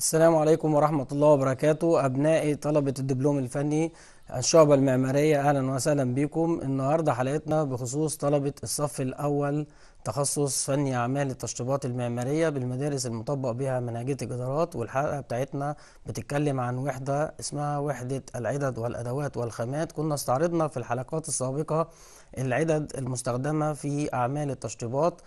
السلام عليكم ورحمة الله وبركاته أبنائي طلبة الدبلوم الفني الشعبة المعمارية أهلا وسهلا بكم النهاردة حلقتنا بخصوص طلبة الصف الأول تخصص فني أعمال التشطيبات المعمارية بالمدارس المطبق بها منهجية الجدارات والحلقة بتاعتنا بتتكلم عن وحدة اسمها وحدة العدد والأدوات والخامات كنا استعرضنا في الحلقات السابقة العدد المستخدمة في أعمال التشطيبات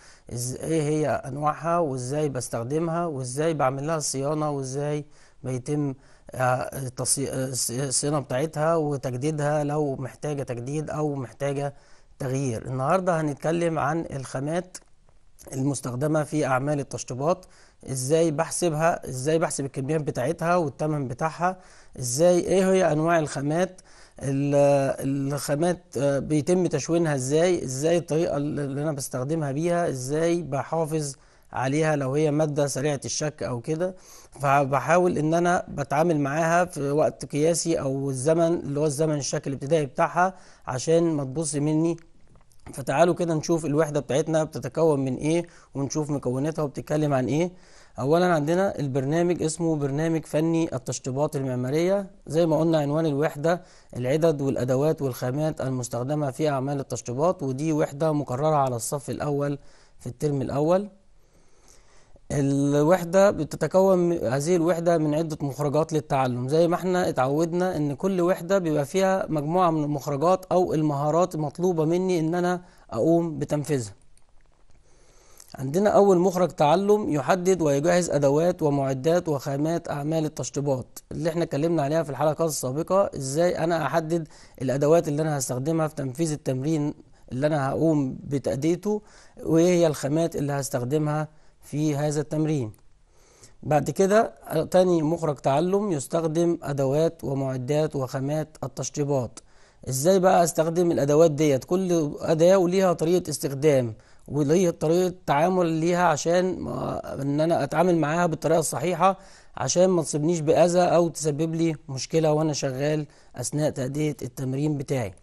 إيه هي أنواعها وإزاي بستخدمها وإزاي بعمل لها صيانة وإزاي بيتم الصيانه بتاعتها وتجديدها لو محتاجه تجديد او محتاجه تغيير النهارده هنتكلم عن الخامات المستخدمه في اعمال التشطيبات ازاي بحسبها ازاي بحسب الكميات بتاعتها والثمن بتاعها ازاي ايه هي انواع الخامات الخامات آه، بيتم تشوينها ازاي ازاي الطريقه اللي انا بستخدمها بيها ازاي بحافظ عليها لو هي مادة سريعة الشك أو كده فبحاول إن أنا بتعامل معاها في وقت قياسي أو الزمن اللي هو الزمن الشك الابتدائي بتاعها عشان ما تبص مني فتعالوا كده نشوف الوحدة بتاعتنا بتتكون من إيه ونشوف مكوناتها وبتتكلم عن إيه أولا عندنا البرنامج اسمه برنامج فني التشطيبات المعمارية زي ما قلنا عنوان الوحدة العدد والأدوات والخامات المستخدمة في أعمال التشطيبات ودي وحدة مقررة على الصف الأول في الترم الأول الوحدة بتتكون هذه الوحدة من عدة مخرجات للتعلم زي ما احنا اتعودنا ان كل وحدة بيبقى فيها مجموعة من المخرجات او المهارات المطلوبة مني ان انا اقوم بتنفيذها عندنا اول مخرج تعلم يحدد ويجهز ادوات ومعدات وخامات اعمال التشطيبات اللي احنا اتكلمنا عليها في الحلقات السابقة ازاي انا احدد الادوات اللي انا هستخدمها في تنفيذ التمرين اللي انا هقوم بتأديته وايه هي الخامات اللي هستخدمها في هذا التمرين بعد كده تاني مخرج تعلم يستخدم أدوات ومعدات وخامات التشطيبات ازاي بقى استخدم الادوات ديت كل اداه وليها طريقه استخدام وليها طريقه تعامل ليها عشان ان انا اتعامل معاها بالطريقه الصحيحه عشان ما تصيبنيش باذى او تسبب لي مشكله وانا شغال اثناء تاديه التمرين بتاعي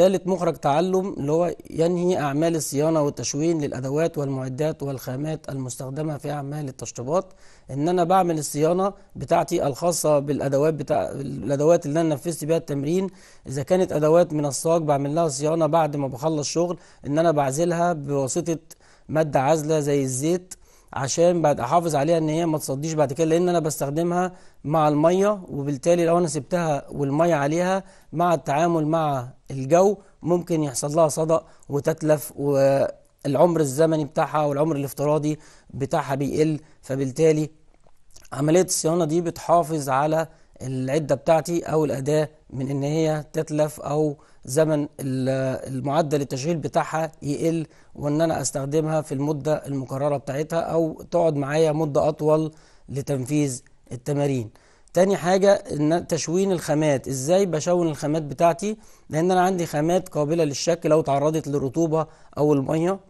ثالث مخرج تعلم اللي هو ينهي أعمال الصيانة والتشوين للأدوات والمعدات والخامات المستخدمة في أعمال التشطيبات إن أنا بعمل الصيانة بتاعتي الخاصة بالأدوات بتاع الأدوات اللي أنا نفذت بيها التمرين إذا كانت أدوات من الصاج بعمل لها صيانة بعد ما بخلص شغل إن أنا بعزلها بواسطة مادة عازلة زي الزيت عشان بعد احافظ عليها ان هي ما تصديش بعد كده لان انا بستخدمها مع الميه وبالتالي لو انا سبتها والميه عليها مع التعامل مع الجو ممكن يحصل لها صدأ وتتلف والعمر الزمني بتاعها والعمر الافتراضي بتاعها بيقل فبالتالي عملية الصيانة دي بتحافظ على العدة بتاعتي او الاداة من ان هي تتلف او زمن المعدل التشغيل بتاعها يقل وان انا استخدمها في المده المقرره بتاعتها او تقعد معايا مده اطول لتنفيذ التمارين تاني حاجة إن تشوين الخامات إزاي بشون الخامات بتاعتي لأن أنا عندي خامات قابلة للشك لو تعرضت للرطوبة أو المية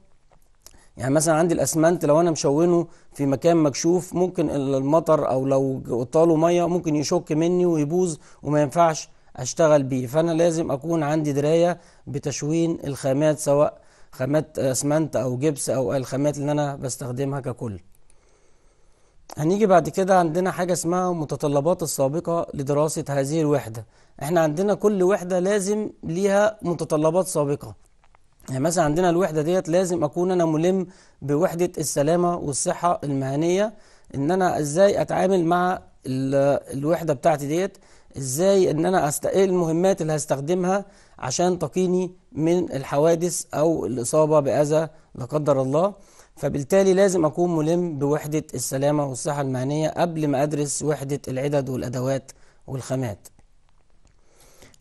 يعني مثلا عندي الأسمنت لو أنا مشونه في مكان مكشوف ممكن المطر أو لو طاله مية ممكن يشك مني ويبوظ وما ينفعش أشتغل بيه فأنا لازم أكون عندي دراية بتشوين الخامات سواء خامات أسمنت أو جبس أو الخامات اللي أنا بستخدمها ككل هنيجي بعد كده عندنا حاجة اسمها متطلبات السابقة لدراسة هذه الوحدة احنا عندنا كل وحدة لازم ليها متطلبات سابقة يعني مثلا عندنا الوحدة ديت لازم أكون أنا ملم بوحدة السلامة والصحة المهنية إن أنا إزاي أتعامل مع الوحدة بتاعتي ديت ازاي ان انا أست... ايه المهمات اللي هستخدمها عشان تقيني من الحوادث او الاصابه باذى لا قدر الله فبالتالي لازم اكون ملم بوحده السلامه والصحه المهنيه قبل ما ادرس وحده العدد والادوات والخامات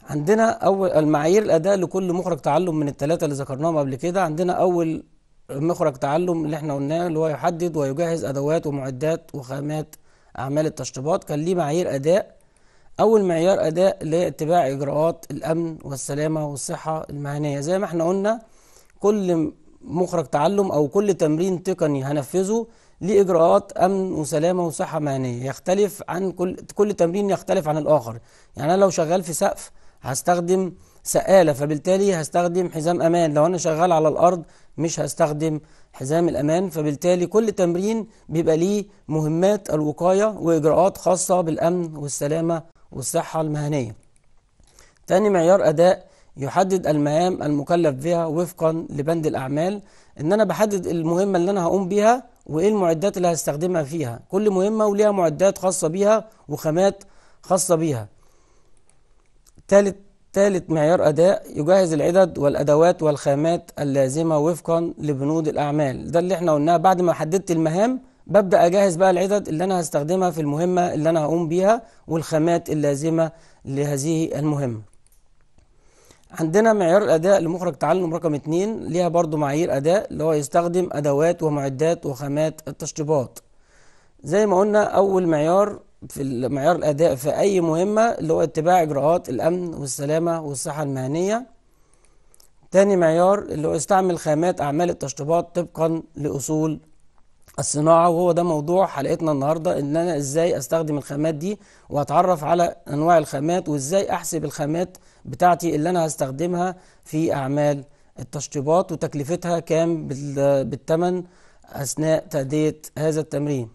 عندنا اول المعايير الاداء لكل مخرج تعلم من الثلاثه اللي ذكرناهم قبل كده عندنا اول مخرج تعلم اللي احنا قلناه اللي هو يحدد ويجهز ادوات ومعدات وخامات اعمال التشطيبات كان ليه معايير اداء أول معيار أداء لاتباع إجراءات الأمن والسلامة والصحة المهنية زي ما احنا قلنا كل مخرج تعلم أو كل تمرين تقني هنفذه ليه إجراءات أمن وسلامة وصحة مهنية يختلف عن كل كل تمرين يختلف عن الآخر يعني أنا لو شغال في سقف هستخدم سقالة فبالتالي هستخدم حزام أمان لو أنا شغال على الأرض مش هستخدم حزام الأمان فبالتالي كل تمرين بيبقى ليه مهمات الوقاية وإجراءات خاصة بالأمن والسلامة والصحة المهنية تاني معيار أداء يحدد المهام المكلف بها وفقا لبند الأعمال إن أنا بحدد المهمة اللي أنا هقوم بيها وإيه المعدات اللي هستخدمها فيها كل مهمة وليها معدات خاصة بيها وخامات خاصة بيها تالت تالت معيار أداء يجهز العدد والأدوات والخامات اللازمة وفقا لبنود الأعمال ده اللي احنا قلناه بعد ما حددت المهام ببدأ أجهز بقى العدد اللي أنا هستخدمها في المهمة اللي أنا هقوم بيها والخامات اللازمة لهذه المهمة عندنا معيار الأداء لمخرج تعلم رقم 2 ليها برضو معايير أداء اللي هو يستخدم أدوات ومعدات وخامات التشطيبات زي ما قلنا أول معيار في معيار الأداء في أي مهمة اللي هو اتباع إجراءات الأمن والسلامة والصحة المهنية تاني معيار اللي هو يستعمل خامات أعمال التشطيبات طبقا لأصول الصناعة وهو ده موضوع حلقتنا النهاردة ان انا ازاي استخدم الخامات دي واتعرف على انواع الخامات وازاي احسب الخامات بتاعتي اللي انا هستخدمها في اعمال التشطيبات وتكلفتها كام بالتمن اثناء تأدية هذا التمرين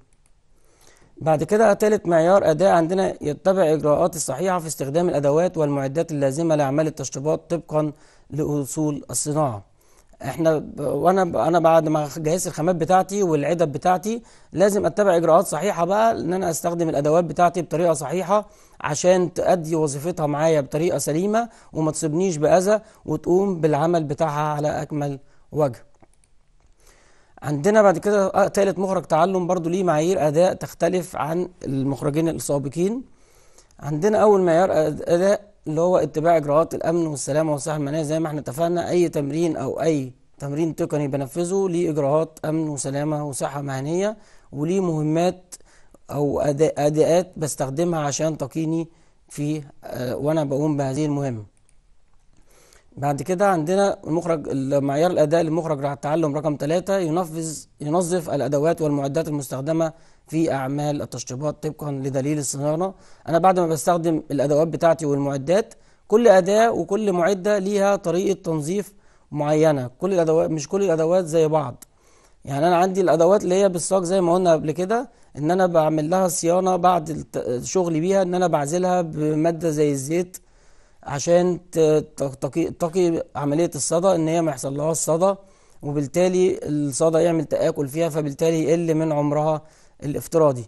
بعد كده ثالث معيار أداء عندنا يتبع إجراءات الصحيحة في استخدام الأدوات والمعدات اللازمة لأعمال التشطيبات طبقا لأصول الصناعة احنا وانا انا بعد ما جهزت الخامات بتاعتي والعدب بتاعتي لازم اتبع اجراءات صحيحه بقى ان انا استخدم الادوات بتاعتي بطريقه صحيحه عشان تؤدي وظيفتها معايا بطريقه سليمه وما تصيبنيش باذى وتقوم بالعمل بتاعها على اكمل وجه عندنا بعد كده ثالث مخرج تعلم برضو ليه معايير اداء تختلف عن المخرجين السابقين عندنا اول معيار اداء اللي هو اتباع إجراءات الأمن والسلامة والصحة المدنية زي ما احنا اتفقنا أي تمرين أو أي تمرين تقني بنفذه ليه إجراءات أمن وسلامة وصحة مهنية وليه مهمات أو أداءات بستخدمها عشان تقيني في آه، وأنا بقوم بهذه المهمة بعد كده عندنا المخرج معيار الاداء للمخرج على التعلم رقم ثلاثة ينفذ ينظف الادوات والمعدات المستخدمه في اعمال التشطيبات طبقا لدليل الصيانه انا بعد ما بستخدم الادوات بتاعتي والمعدات كل اداه وكل معده ليها طريقه تنظيف معينه كل الادوات مش كل الادوات زي بعض يعني انا عندي الادوات اللي هي بالصاج زي ما قلنا قبل كده ان انا بعمل لها صيانه بعد الشغل بيها ان انا بعزلها بماده زي الزيت عشان تقي عملية الصدى ان هي ما يحصلهاش صدى وبالتالي الصدى يعمل تآكل فيها فبالتالي يقل من عمرها الافتراضي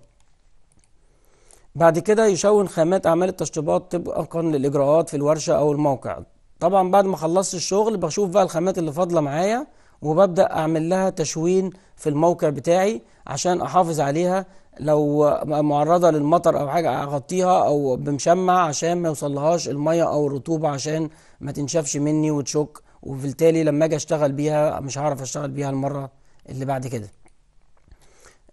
بعد كده يشون خامات أعمال التشطيبات طبقا للإجراءات في الورشة أو الموقع طبعا بعد ما خلصت الشغل بشوف بقى الخامات اللي فاضلة معايا وببدأ أعمل لها تشوين في الموقع بتاعي عشان أحافظ عليها لو معرضه للمطر او حاجه اغطيها او بمشمع عشان ما يوصلهاش الميه او الرطوبه عشان ما تنشفش مني وتشك وبالتالي لما اجي اشتغل بيها مش هعرف اشتغل بيها المره اللي بعد كده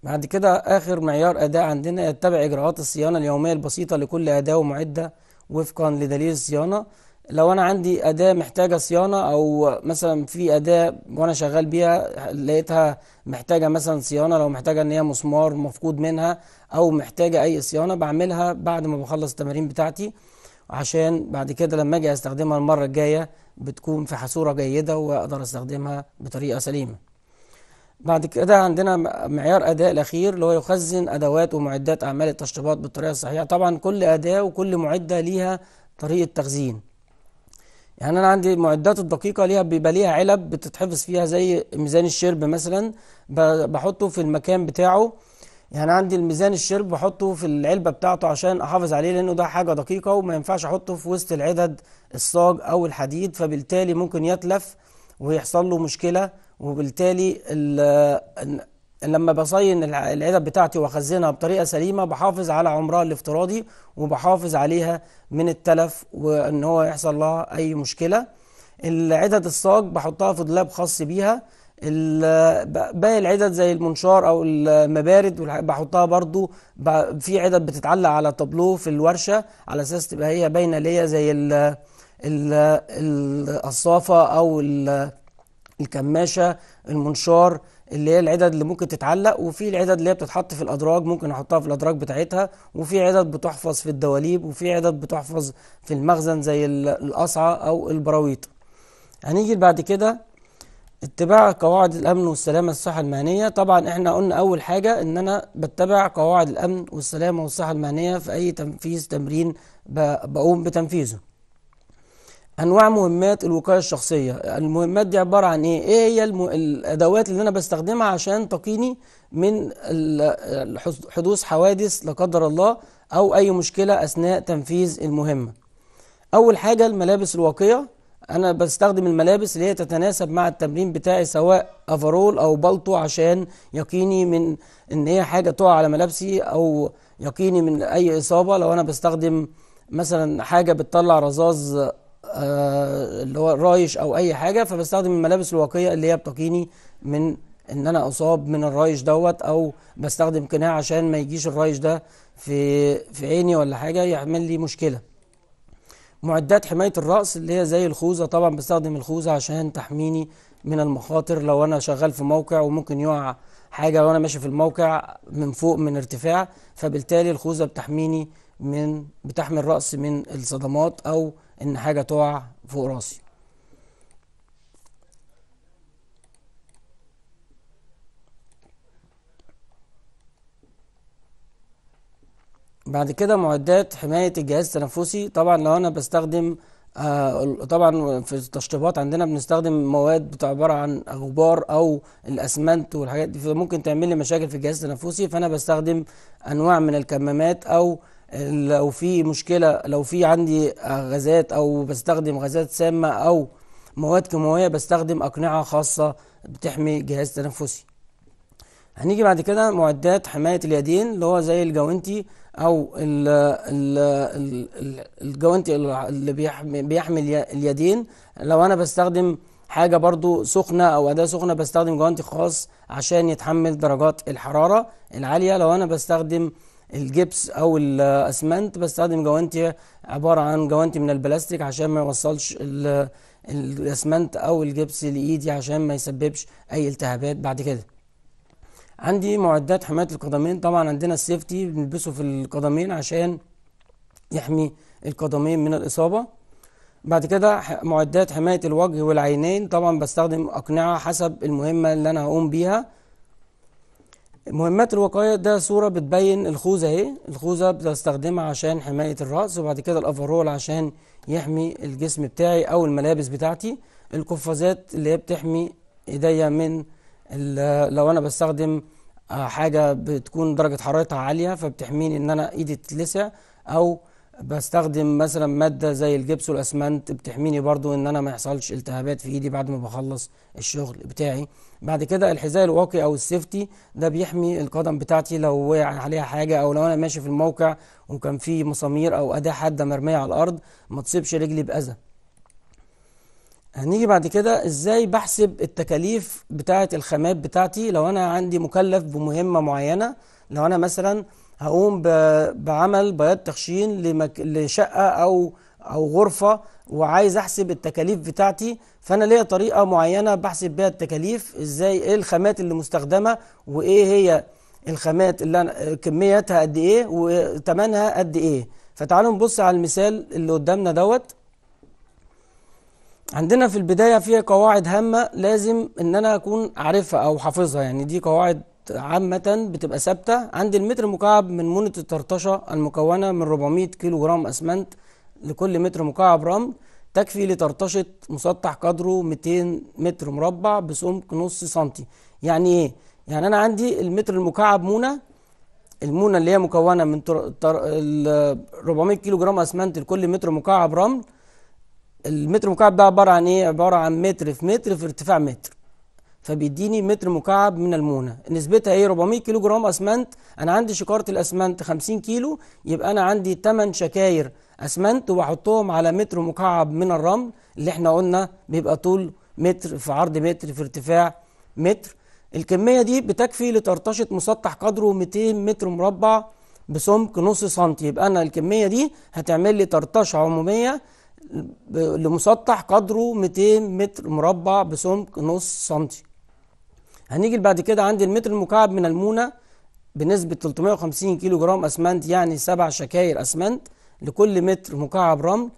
بعد كده اخر معيار اداء عندنا يتبع اجراءات الصيانه اليوميه البسيطه لكل اداه ومعده وفقا لدليل الصيانه لو انا عندي اداه محتاجه صيانه او مثلا في اداه وانا شغال بيها لقيتها محتاجه مثلا صيانه لو محتاجه ان هي مسمار مفقود منها او محتاجه اي صيانه بعملها بعد ما بخلص التمارين بتاعتي عشان بعد كده لما اجي استخدمها المره الجايه بتكون في حصوره جيده واقدر استخدمها بطريقه سليمه بعد كده عندنا معيار اداء الاخير اللي هو يخزن ادوات ومعدات اعمال التشطيبات بالطريقه الصحيحه طبعا كل اداه وكل معده ليها طريقه تخزين يعني انا عندي معدات الدقيقه ليها بيبقى ليها علب بتتحفظ فيها زي ميزان الشرب مثلا بحطه في المكان بتاعه يعني عندي الميزان الشرب بحطه في العلبه بتاعته عشان احافظ عليه لانه ده حاجه دقيقه وما ينفعش احطه في وسط العدد الصاج او الحديد فبالتالي ممكن يتلف ويحصل له مشكله وبالتالي لما بصين العدد بتاعتي واخزنها بطريقه سليمه بحافظ على عمرها الافتراضي وبحافظ عليها من التلف وان هو يحصل لها اي مشكله العدد الصاج بحطها في دولاب خاص بيها باقي العدد زي المنشار او المبارد بحطها برضو في عدد بتتعلق على طابلو في الورشه على اساس تبقى هي باينه ليا زي الصافه او الكماشه المنشار اللي هي العدد اللي ممكن تتعلق وفي العدد اللي هي بتتحط في الادراج ممكن احطها في الادراج بتاعتها وفي عدد بتحفظ في الدواليب وفي عدد بتحفظ في المخزن زي القصعه او البراويط هنيجي بعد كده اتباع قواعد الامن والسلامه الصحه المهنيه طبعا احنا قلنا اول حاجه ان انا بتبع قواعد الامن والسلامه والصحه المهنيه في اي تنفيذ تمرين بقوم بتنفيذه انواع مهمات الوقايه الشخصيه المهمات دي عباره عن ايه ايه هي الم... الادوات اللي انا بستخدمها عشان تقيني من حدوث حوادث لا قدر الله او اي مشكله اثناء تنفيذ المهمه اول حاجه الملابس الواقيه انا بستخدم الملابس اللي هي تتناسب مع التمرين بتاعي سواء افرول او بلطو عشان يقيني من ان هي حاجه تقع على ملابسي او يقيني من اي اصابه لو انا بستخدم مثلا حاجه بتطلع رذاذ آه، اللي هو رايش او اي حاجه فبستخدم الملابس الواقيه اللي هي بتقيني من ان انا اصاب من الرايش دوت او بستخدم قناع عشان ما يجيش الرايش ده في في عيني ولا حاجه يعمل لي مشكله معدات حمايه الراس اللي هي زي الخوذه طبعا بستخدم الخوذه عشان تحميني من المخاطر لو انا شغال في موقع وممكن يقع حاجه وانا ماشي في الموقع من فوق من ارتفاع فبالتالي الخوذه بتحميني من بتحمي الراس من الصدمات او ان حاجه تقع فوق راسي بعد كده معدات حماية الجهاز التنفسي طبعا لو انا بستخدم آه طبعا في التشطيبات عندنا بنستخدم مواد عبارة عن غبار او الاسمنت والحاجات دي فممكن تعمل لي مشاكل في الجهاز التنفسي فانا بستخدم انواع من الكمامات او لو في مشكله لو في عندي غازات او بستخدم غازات سامه او مواد كيماويه بستخدم اقنعه خاصه بتحمي جهاز تنفسي هنيجي بعد كده معدات حمايه اليدين اللي هو زي الجوانتي او ال ال ال الجوانتي اللي بيحمي, بيحمي اليدين لو انا بستخدم حاجه برضو سخنه او اداه سخنه بستخدم جوانتي خاص عشان يتحمل درجات الحراره العاليه لو انا بستخدم الجبس او الاسمنت بستخدم جوانتي عباره عن جوانتي من البلاستيك عشان ما يوصلش الاسمنت او الجبس لايدي عشان ما يسببش اي التهابات بعد كده عندي معدات حمايه القدمين طبعا عندنا السيفتي بنلبسه في القدمين عشان يحمي القدمين من الاصابه بعد كده معدات حمايه الوجه والعينين طبعا بستخدم اقنعه حسب المهمه اللي انا هقوم بيها مهمات الوقاية ده صورة بتبين الخوذة اهي الخوذة بستخدمها عشان حماية الرأس وبعد كده الافرول عشان يحمي الجسم بتاعي او الملابس بتاعتي القفازات اللي هي بتحمي ايديا من لو انا بستخدم آه، حاجة بتكون درجة حرارتها عالية فبتحميني ان انا ايدي تتلسع او بستخدم مثلا ماده زي الجبس والاسمنت بتحميني برضو ان انا ما يحصلش التهابات في ايدي بعد ما بخلص الشغل بتاعي بعد كده الحذاء الواقي او السيفتي ده بيحمي القدم بتاعتي لو وقع عليها حاجه او لو انا ماشي في الموقع وكان في مسامير او اداه حاده مرميه على الارض ما تصيبش رجلي باذى هنيجي بعد كده ازاي بحسب التكاليف بتاعه الخامات بتاعتي لو انا عندي مكلف بمهمه معينه لو انا مثلا هقوم بعمل بياض تخشين لمك... لشقه او او غرفه وعايز احسب التكاليف بتاعتي فانا ليا طريقه معينه بحسب بيها التكاليف ازاي ايه الخامات اللي مستخدمه وايه هي الخامات اللي أنا كميتها قد ايه وتمنها قد ايه فتعالوا نبص على المثال اللي قدامنا دوت عندنا في البدايه فيها قواعد هامه لازم ان انا اكون عارفها او حافظها يعني دي قواعد عامة بتبقى ثابتة عند المتر مكعب من مونة الطرطشة المكونة من 400 كيلو جرام أسمنت لكل متر مكعب رمل تكفي لطرطشة مسطح قدره 200 متر مربع بسمك نص سنتي يعني ايه؟ يعني أنا عندي المتر المكعب مونة المونة اللي هي مكونة من تر... تر... 400 كيلو جرام أسمنت لكل متر مكعب رمل المتر مكعب ده عبارة عن ايه؟ عبارة عن متر في متر في ارتفاع متر فبيديني متر مكعب من المونه نسبتها ايه 400 كيلو جرام اسمنت انا عندي شكاره الاسمنت 50 كيلو يبقى انا عندي 8 شكاير اسمنت وبحطهم على متر مكعب من الرمل اللي احنا قلنا بيبقى طول متر في عرض متر في ارتفاع متر الكميه دي بتكفي لطرطشه مسطح قدره 200 متر مربع بسمك نص سنتي يبقى انا الكميه دي هتعمل لي طرطشه عموميه لمسطح قدره 200 متر مربع بسمك نص سنتي هنيجي بعد كده عند المتر المكعب من المونة بنسبة 350 كيلو جرام أسمنت يعني سبع شكاير أسمنت لكل متر مكعب رمل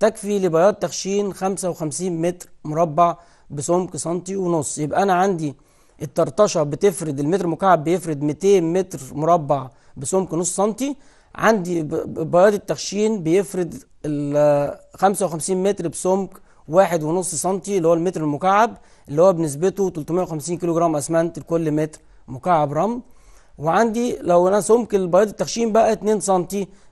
تكفي لبياض تخشين 55 متر مربع بسمك سنتي ونص يبقى أنا عندي الطرطشة بتفرد المتر مكعب بيفرد 200 متر مربع بسمك نص سنتي عندي بياض التخشين بيفرد 55 متر بسمك واحد ونص سنتي اللي هو المتر المكعب اللي هو بنسبته 350 كيلو جرام اسمنت لكل متر مكعب رمل وعندي لو انا سمك البياض التخشين بقى 2 سم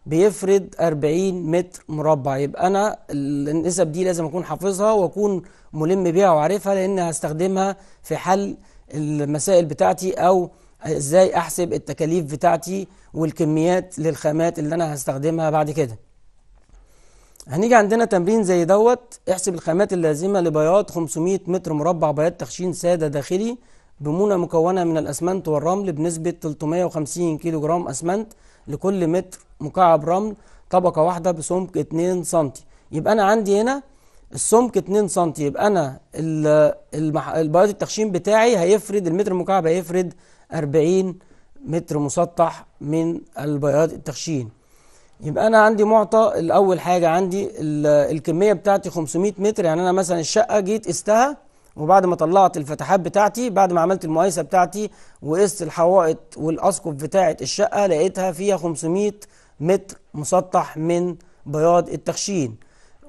بيفرد 40 متر مربع يبقى انا النسب دي لازم اكون حافظها واكون ملم بيها وعارفها لان هستخدمها في حل المسائل بتاعتي او ازاي احسب التكاليف بتاعتي والكميات للخامات اللي انا هستخدمها بعد كده هنيجي عندنا تمرين زي دوت احسب الخامات اللازمة لبياض 500 متر مربع بياض تخشين سادة داخلي بمونة مكونة من الأسمنت والرمل بنسبة 350 كيلو جرام أسمنت لكل متر مكعب رمل طبقة واحدة بسمك 2 سنتي يبقى أنا عندي هنا السمك 2 سنتي يبقى أنا البياض التخشين بتاعي هيفرد المتر المكعب هيفرد 40 متر مسطح من البياض التخشين يبقى انا عندي معطى الاول حاجه عندي الكميه بتاعتي 500 متر يعني انا مثلا الشقه جيت قستها وبعد ما طلعت الفتحات بتاعتي بعد ما عملت المقايسه بتاعتي وقست الحوائط والاسقف بتاعه الشقه لقيتها فيها 500 متر مسطح من بياض التخشين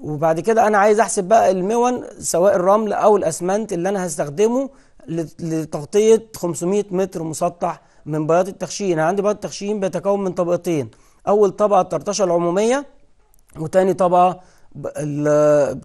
وبعد كده انا عايز احسب بقى المون سواء الرمل او الاسمنت اللي انا هستخدمه لتغطيه 500 متر مسطح من بياض التخشين انا يعني عندي بياض التخشين بيتكون من طبقتين أول طبقة الطرطشة العمومية وتاني طبقة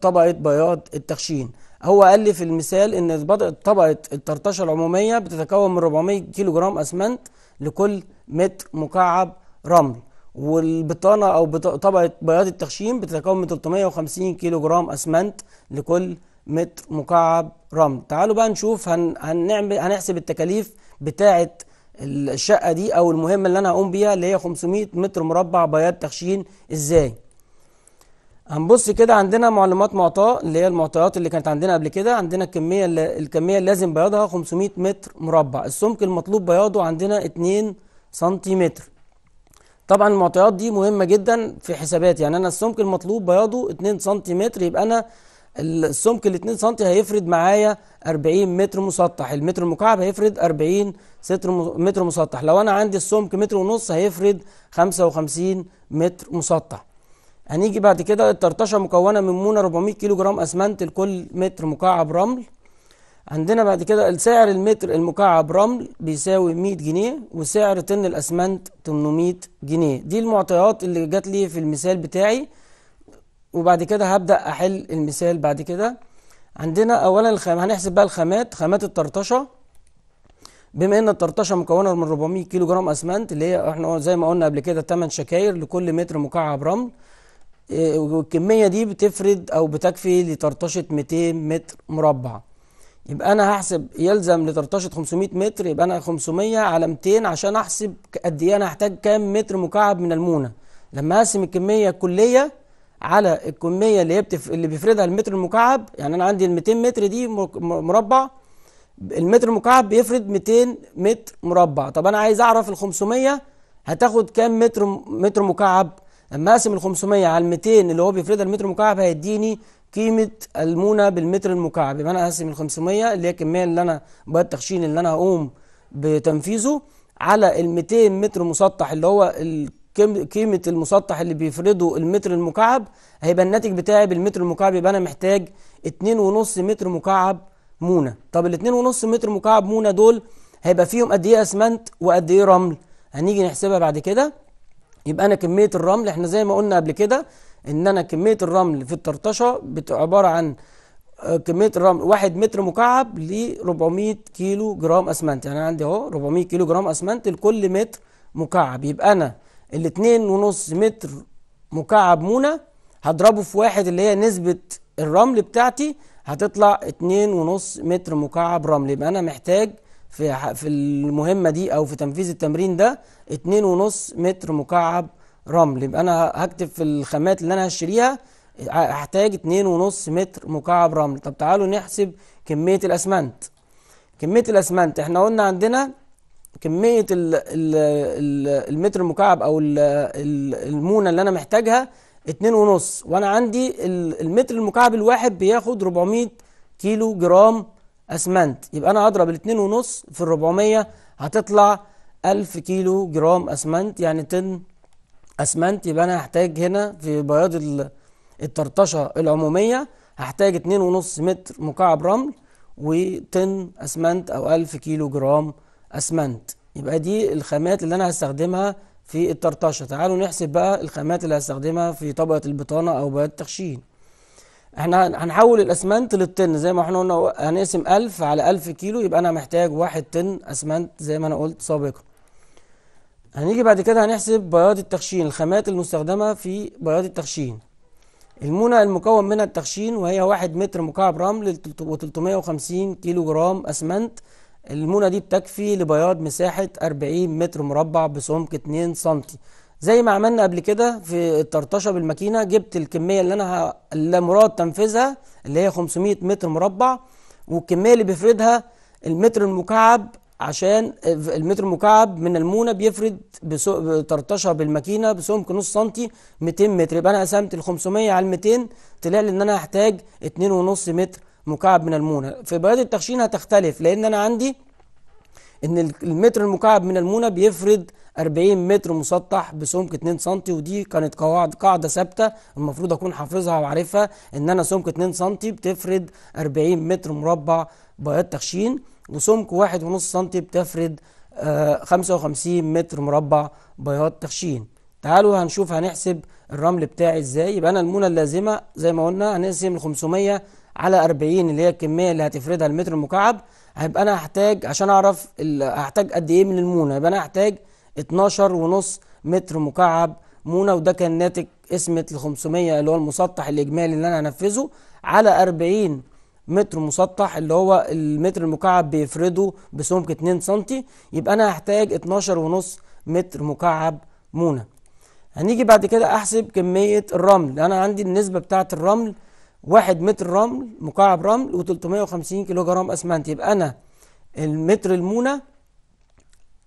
طبقة بياض التخشين هو قال لي في المثال ان طبقة الطرطشة العمومية بتتكون من 400 كيلو جرام اسمنت لكل متر مكعب رمل والبطانة او طبقة بياض التخشين بتتكون من 350 كيلو جرام اسمنت لكل متر مكعب رمل تعالوا بقى نشوف هن... هنعمل هنحسب التكاليف بتاعة الشقه دي او المهمه اللي انا هقوم بيها اللي هي 500 متر مربع بياض تخشين ازاي هنبص كده عندنا معلومات معطاة اللي هي المعطيات اللي كانت عندنا قبل كده عندنا الكميه الكميه اللي لازم بياضها 500 متر مربع السمك المطلوب بياضه عندنا 2 سنتيمتر طبعا المعطيات دي مهمه جدا في حسابات يعني انا السمك المطلوب بياضه 2 سنتيمتر يبقى انا السمك ال 2 سم هيفرد معايا 40 متر مسطح المتر المكعب هيفرد 40 ستر متر مسطح لو انا عندي السمك متر ونص هيفرد 55 متر مسطح هنيجي بعد كده الطرطشه مكونه من مونه 400 كيلو جرام اسمنت لكل متر مكعب رمل عندنا بعد كده السعر المتر المكعب رمل بيساوي 100 جنيه وسعر طن الاسمنت 800 جنيه دي المعطيات اللي جات لي في المثال بتاعي وبعد كده هبدأ أحل المثال بعد كده عندنا أولا الخام هنحسب بقى الخامات خامات الطرطشة بما ان الطرطشه مكونه من 400 كيلو جرام اسمنت اللي هي احنا زي ما قلنا قبل كده 8 شكاير لكل متر مكعب رمل آه، والكميه دي بتفرد او بتكفي لطرطشه 200 متر مربع يبقى انا هحسب يلزم لطرطشه 500 متر يبقى انا 500 على 200 عشان احسب قد ايه انا هحتاج كام متر مكعب من المونه لما اقسم الكميه الكليه على الكميه اللي هي بتف... اللي بيفردها المتر المكعب يعني انا عندي ال 200 متر دي مربع المتر المكعب بيفرد 200 متر مربع طب انا عايز اعرف ال 500 هتاخد كام متر متر مكعب لما اقسم ال 500 على ال 200 اللي هو بيفردها المتر المكعب هيديني قيمه المونه بالمتر المكعب يبقى انا هقسم ال 500 اللي هي الكميه اللي انا بقى التخشين اللي انا هقوم بتنفيذه على ال 200 متر مسطح اللي هو قيمه المسطح اللي بيفرضه المتر المكعب هيبقى الناتج بتاعي بالمتر المكعب يبقى انا محتاج 2.5 متر مكعب مونه طب ال 2.5 متر مكعب مونه دول هيبقى فيهم قد ايه اسمنت وقد ايه رمل هنيجي نحسبها بعد كده يبقى انا كميه الرمل احنا زي ما قلنا قبل كده ان انا كميه الرمل في الطرطشه عباره عن آه، كميه الرمل 1 متر مكعب ل 400 كيلو جرام اسمنت يعني انا عندي اهو 400 كيلو جرام اسمنت لكل متر مكعب يبقى انا الاتنين ونص متر مكعب مونة هضربه في واحد اللي هي نسبة الرمل بتاعتي هتطلع اتنين ونص متر مكعب رمل يبقى انا محتاج في في المهمة دي او في تنفيذ التمرين ده اتنين ونص متر مكعب رمل يبقى انا هكتب في الخامات اللي انا هشتريها هحتاج اتنين ونص متر مكعب رمل طب تعالوا نحسب كمية الاسمنت كمية الاسمنت احنا قلنا عندنا كميه الـ الـ الـ المتر المكعب او المونه اللي انا محتاجها اتنين ونص وانا عندي المتر المكعب الواحد بياخد 400 كيلو جرام اسمنت يبقى انا هضرب الاتنين ونص في الربعمية هتطلع الف كيلو جرام اسمنت يعني تن اسمنت يبقى انا هحتاج هنا في بياض الطرطشة العمومية هحتاج اتنين ونص متر مكعب رمل وتن اسمنت او الف كيلو جرام أسمنت يبقى دي الخامات اللي أنا هستخدمها في الطرطشة تعالوا نحسب بقى الخامات اللي هستخدمها في طبقة البطانة أو بقى التخشين احنا هنحول الأسمنت للطن زي ما احنا قلنا هنقسم 1000 على 1000 كيلو يبقى أنا محتاج واحد طن أسمنت زي ما أنا قلت سابقا هنيجي بعد كده هنحسب بياض التخشين الخامات المستخدمة في بياض التخشين المونة المكون منها التخشين وهي واحد متر مكعب رمل و350 كيلو جرام أسمنت المونة دي بتكفي لبياض مساحة 40 متر مربع بسمك 2 سنتي زي ما عملنا قبل كده في الطرطشه بالماكينه جبت الكميه اللي انا اللي مراد تنفيذها اللي هي 500 متر مربع والكميه اللي بيفردها المتر المكعب عشان المتر المكعب من المونه بيفرد طرطشه بالماكينه بسمك نص سنتي 200 متر يبقى انا قسمت ال 500 على ال 200 طلع لي ان انا هحتاج 2.5 متر مكعب من المونة في بياض التخشين هتختلف لأن أنا عندي إن المتر المكعب من المونة بيفرد 40 متر مسطح بسمك 2 سم ودي كانت قواعد قاعده ثابته المفروض اكون حافظها وعارفها ان انا سمك 2 سم بتفرد 40 متر مربع بياض تخشين وسمك 1.5 سم بتفرد 55 آه، متر مربع بياض تخشين تعالوا هنشوف هنحسب الرمل بتاعي ازاي يبقى انا المونه اللازمه زي ما قلنا هنقسم ال 500 على 40 اللي هي الكميه اللي هتفردها المتر المكعب هيبقى انا هحتاج عشان اعرف هحتاج قد ايه من المونه يبقى انا هحتاج 12 ونص متر مكعب مونه وده كان ناتج قسمه ال 500 اللي هو المسطح الاجمالي اللي انا هنفذه على 40 متر مسطح اللي هو المتر المكعب بيفرده بسمك 2 سم يبقى انا هحتاج 12 ونص متر مكعب مونه هنيجي بعد كده احسب كميه الرمل انا عندي النسبه بتاعه الرمل واحد متر رمل مكعب رمل و350 كيلو جرام اسمنت يبقى انا المتر المونه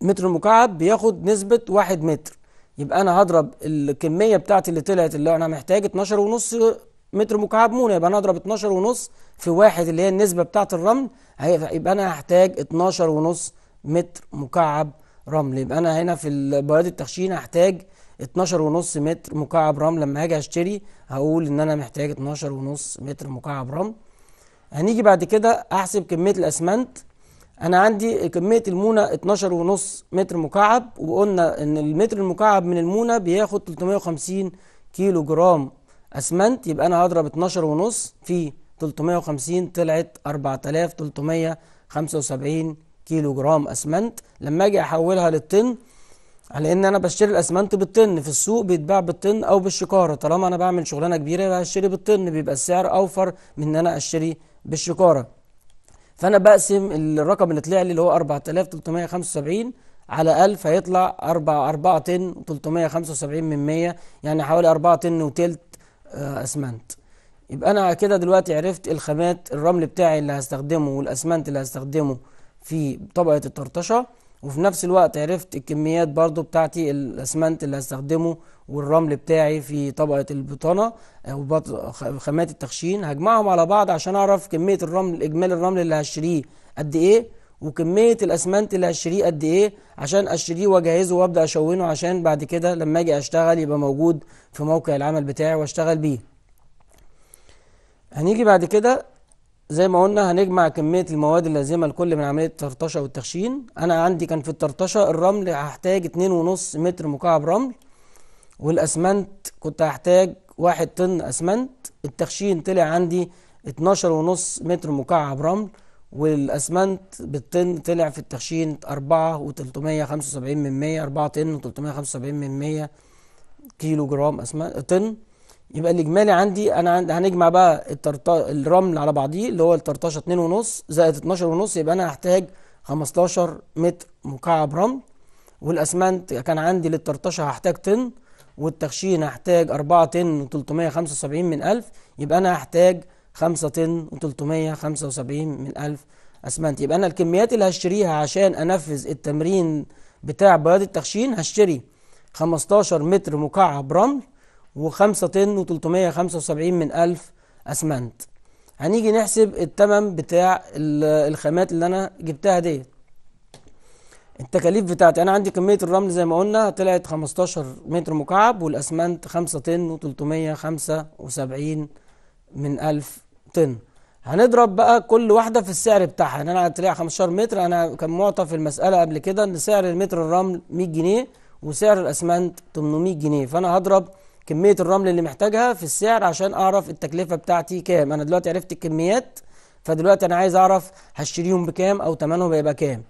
متر مكعب بياخد نسبه واحد متر يبقى انا هضرب الكميه بتاعتي اللي طلعت اللي انا محتاج 12 ونص متر مكعب مونه يبقى انا هضرب 12 ونص في واحد اللي هي النسبه بتاعت الرمل يبقى انا هحتاج 12 ونص متر مكعب رمل يبقى انا هنا في بياض التخشين هحتاج 12 ونص متر مكعب رمل لما هاجي اشتري هقول ان انا محتاج 12 ونص متر مكعب رمل هنيجي بعد كده احسب كميه الاسمنت انا عندي كميه المونه 12 ونص متر مكعب وقلنا ان المتر المكعب من المونه بياخد 350 كيلو جرام اسمنت يبقى انا هضرب 12 ونص في 350 طلعت 4375 كيلو جرام اسمنت لما اجي احولها للطن على ان انا بشتري الاسمنت بالطن في السوق بيتباع بالطن او بالشكاره طالما انا بعمل شغلانه كبيره بشتري هشتري بالطن بيبقى السعر اوفر من ان انا اشتري بالشكاره فانا بقسم الرقم اللي طلع لي اللي هو 4375 على 1000 هيطلع 4 4 طن 375 من 100 يعني حوالي 4 طن وتلت آه، اسمنت يبقى انا كده دلوقتي عرفت الخامات الرمل بتاعي اللي هستخدمه والاسمنت اللي هستخدمه في طبقه الطرطشه وفي نفس الوقت عرفت الكميات برضو بتاعتي الاسمنت اللي هستخدمه والرمل بتاعي في طبقة البطانة او آه، خامات التخشين هجمعهم على بعض عشان اعرف كمية الرمل اجمالي الرمل اللي هشتريه قد ايه وكمية الاسمنت اللي هشتريه قد ايه عشان اشتريه واجهزه وابدا اشونه عشان بعد كده لما اجي اشتغل يبقى موجود في موقع العمل بتاعي واشتغل بيه هنيجي بعد كده زي ما قلنا هنجمع كمية المواد اللازمة لكل من عملية الطرطشة والتخشين أنا عندي كان في الطرطشة الرمل هحتاج اتنين ونص متر مكعب رمل والأسمنت كنت هحتاج واحد طن أسمنت التخشين طلع عندي اتناشر ونص متر مكعب رمل والأسمنت بالطن طلع في التخشين أربعة وتلتمية خمسة وسبعين من مية أربعة طن وتلتمية خمسة وسبعين من مية كيلو جرام أسمنت طن يبقى الاجمالي عندي انا عند هنجمع بقى الترطا... الرمل على بعضيه اللي هو ال 2.5 زائد 12.5 يبقى انا هحتاج 15 متر مكعب رمل والاسمنت كان عندي للطرطشه هحتاج طن والتخشين هحتاج 4 طن و375 من 1000 يبقى انا هحتاج 5 طن و375 من 1000 اسمنت يبقى انا الكميات اللي هشتريها عشان انفذ التمرين بتاع بياض التخشين هشتري 15 متر مكعب رمل و5 طن و375 من ألف أسمنت هنيجي نحسب التمن بتاع الخامات اللي أنا جبتها ديت التكاليف بتاعتي أنا عندي كمية الرمل زي ما قلنا طلعت 15 متر مكعب والأسمنت 5 طن و375 من ألف طن هنضرب بقى كل واحدة في السعر بتاعها ان أنا هتلاقي 15 متر أنا كان معطى في المسألة قبل كده إن سعر المتر الرمل 100 جنيه وسعر الأسمنت 800 جنيه فأنا هضرب كمية الرمل اللي محتاجها في السعر عشان أعرف التكلفة بتاعتي كام أنا دلوقتي عرفت الكميات فدلوقتي أنا عايز أعرف هشتريهم بكام أو تمنهم هيبقى كام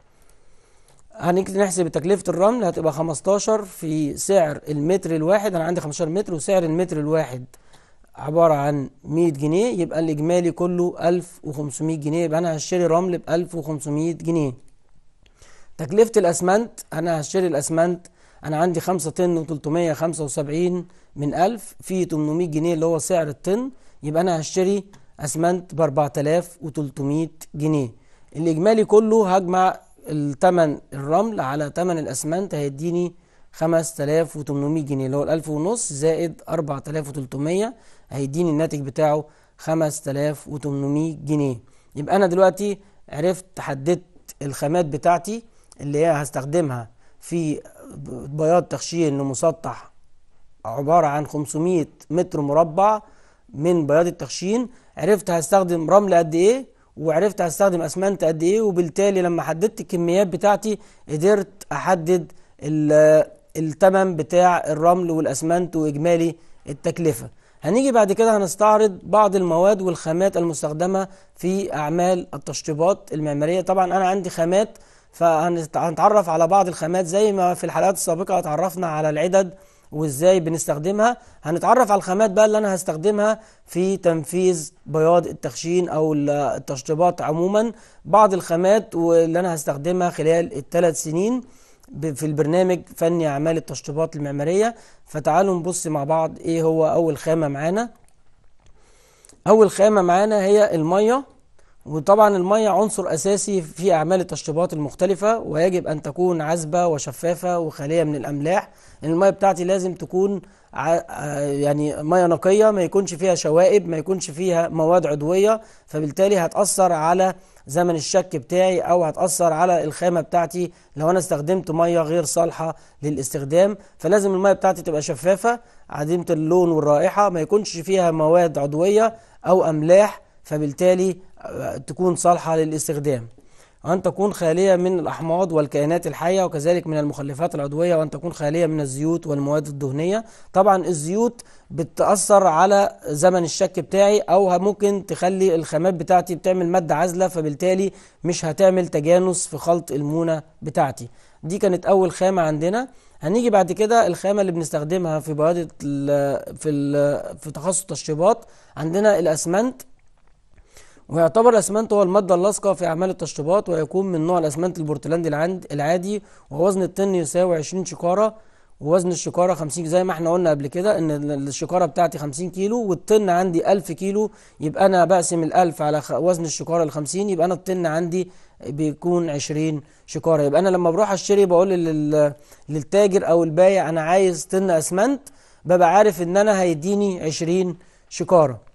هنيجي نحسب تكلفة الرمل هتبقى 15 في سعر المتر الواحد أنا عندي 15 متر وسعر المتر الواحد عبارة عن 100 جنيه يبقى الإجمالي كله 1500 جنيه يبقى أنا هشتري رمل ب 1500 جنيه تكلفة الأسمنت أنا هشتري الأسمنت انا عندي 5 طن و375 من 1000 في 800 جنيه اللي هو سعر الطن يبقى انا هشتري اسمنت ب 4300 جنيه الاجمالي كله هجمع الثمن الرمل على ثمن الاسمنت هيديني 5800 جنيه اللي هو ال1000 ونص زائد 4300 هيديني الناتج بتاعه 5800 جنيه يبقى انا دلوقتي عرفت حددت الخامات بتاعتي اللي هي هستخدمها في بياض تخشين مسطح عبارة عن 500 متر مربع من بياض التخشين عرفت هستخدم رمل قد ايه وعرفت هستخدم اسمنت قد ايه وبالتالي لما حددت الكميات بتاعتي قدرت احدد التمن بتاع الرمل والاسمنت واجمالي التكلفة هنيجي بعد كده هنستعرض بعض المواد والخامات المستخدمة في اعمال التشطيبات المعمارية طبعا انا عندي خامات فهنتعرف على بعض الخامات زي ما في الحلقات السابقة اتعرفنا على العدد وازاي بنستخدمها هنتعرف على الخامات بقى اللي انا هستخدمها في تنفيذ بياض التخشين او التشطيبات عموما بعض الخامات واللي انا هستخدمها خلال الثلاث سنين في البرنامج فني اعمال التشطيبات المعماريه فتعالوا نبص مع بعض ايه هو اول خامه معانا اول خامه معانا هي الميه وطبعا المية عنصر أساسي في أعمال التشطيبات المختلفة ويجب أن تكون عذبة وشفافة وخالية من الأملاح المية بتاعتي لازم تكون يعني مية نقية ما يكونش فيها شوائب ما يكونش فيها مواد عضوية فبالتالي هتأثر على زمن الشك بتاعي أو هتأثر على الخامة بتاعتي لو أنا استخدمت مية غير صالحة للاستخدام فلازم المية بتاعتي تبقى شفافة عديمة اللون والرائحة ما يكونش فيها مواد عضوية أو أملاح فبالتالي تكون صالحة للاستخدام أن تكون خالية من الأحماض والكائنات الحية وكذلك من المخلفات العضوية وأن تكون خالية من الزيوت والمواد الدهنية طبعا الزيوت بتأثر على زمن الشك بتاعي أو ممكن تخلي الخامات بتاعتي بتعمل مادة عازلة فبالتالي مش هتعمل تجانس في خلط المونة بتاعتي دي كانت أول خامة عندنا هنيجي بعد كده الخامة اللي بنستخدمها في بياضة في في تخصص التشطيبات عندنا الأسمنت ويعتبر الاسمنت هو الماده اللاصقه في اعمال التشطيبات ويكون من نوع الاسمنت البورتلاندي العادي ووزن الطن يساوي 20 شكاره ووزن الشكاره 50 زي ما احنا قلنا قبل كده ان الشكاره بتاعتي 50 كيلو والطن عندي 1000 كيلو يبقى انا بقسم ال1000 على وزن الشكاره ال 50 يبقى انا الطن عندي بيكون 20 شكاره يبقى انا لما بروح اشتري بقول لل... للتاجر او البايع انا عايز طن اسمنت ببقى عارف ان انا هيديني 20 شكاره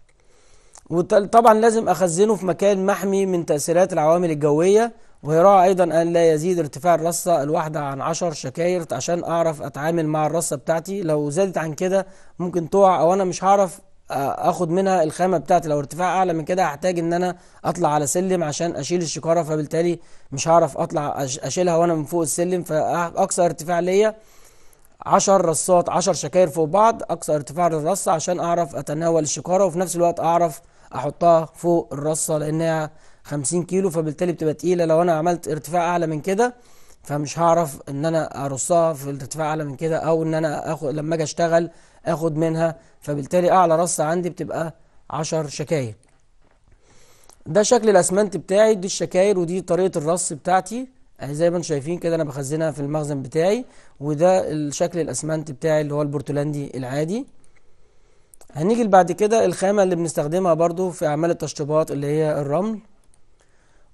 وطبعا لازم أخزنه في مكان محمي من تأثيرات العوامل الجوية ويراعى أيضا أن لا يزيد ارتفاع الرصة الواحدة عن 10 شكاير عشان أعرف أتعامل مع الرصة بتاعتي لو زادت عن كده ممكن تقع أو أنا مش هعرف آه، اخد منها الخامه بتاعتي لو ارتفاع اعلى من كده هحتاج ان انا اطلع على سلم عشان اشيل الشكاره فبالتالي مش هعرف اطلع اشيلها وانا من فوق السلم فاقصى ارتفاع ليا 10 رصات 10 شكاير فوق بعض اقصى ارتفاع للرصه عشان اعرف اتناول الشكاره وفي نفس الوقت اعرف احطها فوق الرصه لانها 50 كيلو فبالتالي بتبقى تقيله لو انا عملت ارتفاع اعلى من كده فمش هعرف ان انا ارصها في ارتفاع اعلى من كده او ان انا اخد لما اجي اشتغل اخد منها فبالتالي اعلى رصه عندي بتبقى 10 شكاير ده شكل الاسمنت بتاعي دي الشكاير ودي طريقه الرص بتاعتي زي ما انتم شايفين كده انا بخزنها في المخزن بتاعي وده الشكل الاسمنت بتاعي اللي هو البورتولاندي العادي هنيجي بعد كده الخامة اللي بنستخدمها برضو في أعمال التشطيبات اللي هي الرمل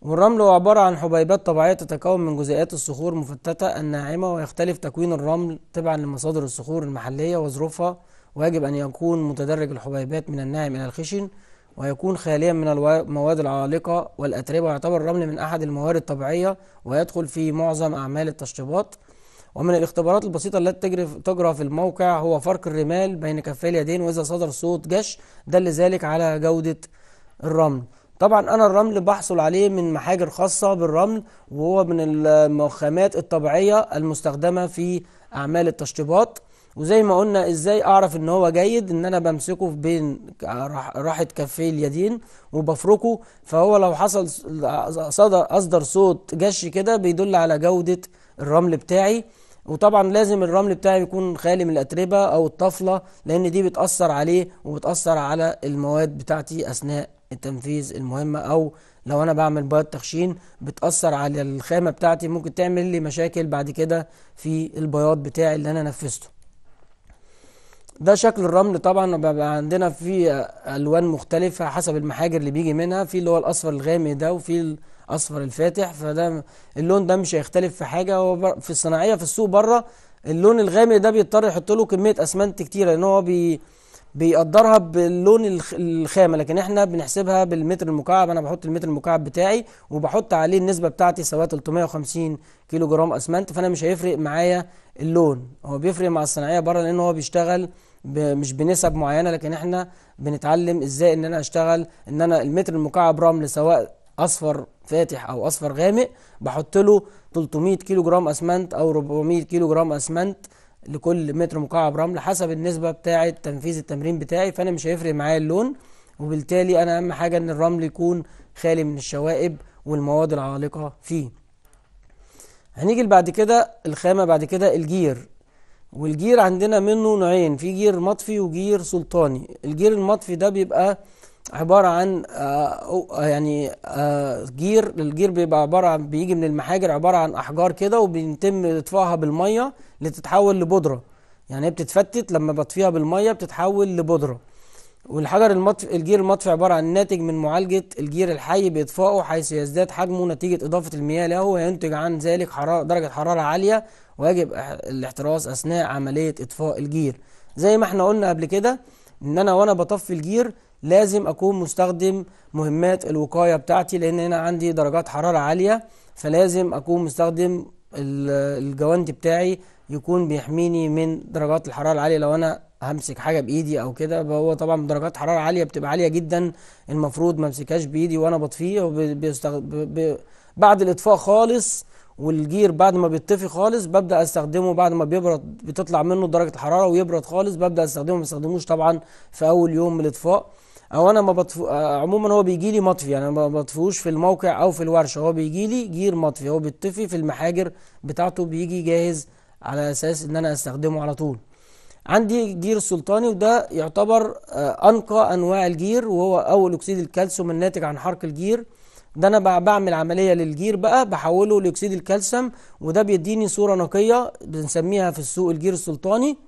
والرمل هو عبارة عن حبيبات طبيعية تتكون من جزيئات الصخور المفتتة الناعمة ويختلف تكوين الرمل تبعا لمصادر الصخور المحلية وظروفها ويجب أن يكون متدرج الحبيبات من الناعم إلى الخشن ويكون خاليا من المواد العالقة والأتربة ويعتبر الرمل من أحد الموارد الطبيعية ويدخل في معظم أعمال التشطيبات ومن الاختبارات البسيطة التي تجري تجرى في الموقع هو فرق الرمال بين كفي اليدين وإذا صدر صوت جش دل ذلك على جودة الرمل طبعا أنا الرمل بحصل عليه من محاجر خاصة بالرمل وهو من المخامات الطبيعية المستخدمة في أعمال التشطيبات وزي ما قلنا ازاي اعرف ان هو جيد ان انا بمسكه في بين راحة كفي اليدين وبفركه فهو لو حصل اصدر صوت جش كده بيدل على جودة الرمل بتاعي وطبعا لازم الرمل بتاعي يكون خالي من الاتربه او الطفله لان دي بتاثر عليه وبتاثر على المواد بتاعتي اثناء التنفيذ المهمه او لو انا بعمل بياض تخشين بتاثر على الخامه بتاعتي ممكن تعمل لي مشاكل بعد كده في البياض بتاعي اللي انا نفذته ده شكل الرمل طبعا بيبقى عندنا فيه الوان مختلفه حسب المحاجر اللي بيجي منها في اللي هو الاصفر الغامق ده وفي اصفر الفاتح فده اللون ده مش هيختلف في حاجه هو في الصناعيه في السوق بره اللون الغامق ده بيضطر يحط له كميه اسمنت كتير لان هو بي بيقدرها باللون الخامه لكن احنا بنحسبها بالمتر المكعب انا بحط المتر المكعب بتاعي وبحط عليه النسبه بتاعتي سواء 350 كيلو جرام اسمنت فانا مش هيفرق معايا اللون هو بيفرق مع الصناعيه بره لان هو بيشتغل مش بنسب معينه لكن احنا بنتعلم ازاي ان انا اشتغل ان انا المتر المكعب رمل سواء اصفر فاتح او اصفر غامق بحط له 300 كيلو جرام اسمنت او 400 كيلو جرام اسمنت لكل متر مكعب رمل حسب النسبه بتاعه تنفيذ التمرين بتاعي فانا مش هيفرق معايا اللون وبالتالي انا اهم حاجه ان الرمل يكون خالي من الشوائب والمواد العالقه فيه هنيجي بعد كده الخامه بعد كده الجير والجير عندنا منه نوعين في جير مطفي وجير سلطاني الجير المطفي ده بيبقى عباره عن آه، آه، يعني آه، جير الجير بيبقى عباره عن بيجي من المحاجر عباره عن احجار كده وبيتم اطفائها بالميه لتتحول لبودره يعني هي بتتفتت لما بطفيها بالميه بتتحول لبودره والحجر المطفي الجير المطفي عباره عن ناتج من معالجه الجير الحي باطفائه حيث يزداد حجمه نتيجه اضافه المياه له وينتج عن ذلك حرارة درجه حراره عاليه ويجب الاحتراس اثناء عمليه اطفاء الجير زي ما احنا قلنا قبل كده ان انا وانا بطفي الجير لازم أكون مستخدم مهمات الوقاية بتاعتي لأن هنا عندي درجات حرارة عالية فلازم أكون مستخدم الجواند بتاعي يكون بيحميني من درجات الحرارة العالية لو أنا همسك حاجه بايدي او كده فهو طبعا درجات حراره عاليه بتبقى عاليه جدا المفروض ما امسكهاش بايدي وانا بطفيه بعد الاطفاء خالص والجير بعد ما بيطفي خالص ببدا استخدمه بعد ما بيبرد بتطلع منه درجه الحراره ويبرد خالص ببدا استخدمه ما استخدموش طبعا في اول يوم من الاطفاء او انا ما بطفو عموما هو بيجي لي مطفي يعني انا ما بطفوش في الموقع او في الورشه هو بيجي لي جير مطفي هو بيطفي في المحاجر بتاعته بيجي جاهز على اساس ان انا استخدمه على طول عندي جير سلطاني وده يعتبر آه، انقى انواع الجير وهو اول اكسيد الكالسيوم الناتج عن حرق الجير ده انا بعمل عمليه للجير بقى بحوله لاكسيد الكالسيوم وده بيديني صوره نقيه بنسميها في السوق الجير السلطاني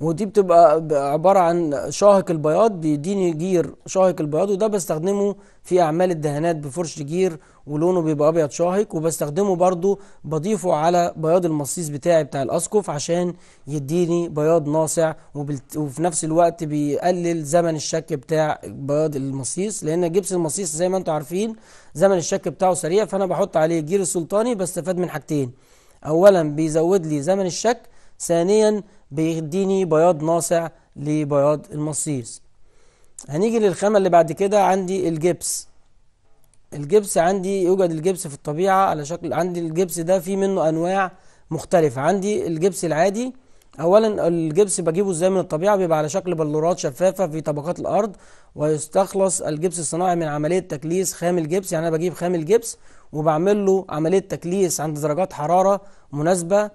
ودي بتبقى عبارة عن شاهق البياض بيديني جير شاهق البياض وده بستخدمه في أعمال الدهانات بفرش جير ولونه بيبقى أبيض شاهق وبستخدمه برضو بضيفه على بياض المصيص بتاعي بتاع الأسقف عشان يديني بياض ناصع وفي نفس الوقت بيقلل زمن الشك بتاع بياض المصيص لأن جبس المصيص زي ما انتم عارفين زمن الشك بتاعه سريع فأنا بحط عليه جير السلطاني بستفاد من حاجتين أولا بيزود لي زمن الشك ثانيا بيديني بياض ناصع لبياض المصيص هنيجي للخامة اللي بعد كده عندي الجبس الجبس عندي يوجد الجبس في الطبيعة على شكل عندي الجبس ده فيه منه أنواع مختلفة عندي الجبس العادي أولا الجبس بجيبه ازاي من الطبيعة بيبقى على شكل بلورات شفافة في طبقات الأرض ويستخلص الجبس الصناعي من عملية تكليس خام الجبس يعني أنا بجيب خام الجبس وبعمل له عملية تكليس عند درجات حرارة مناسبة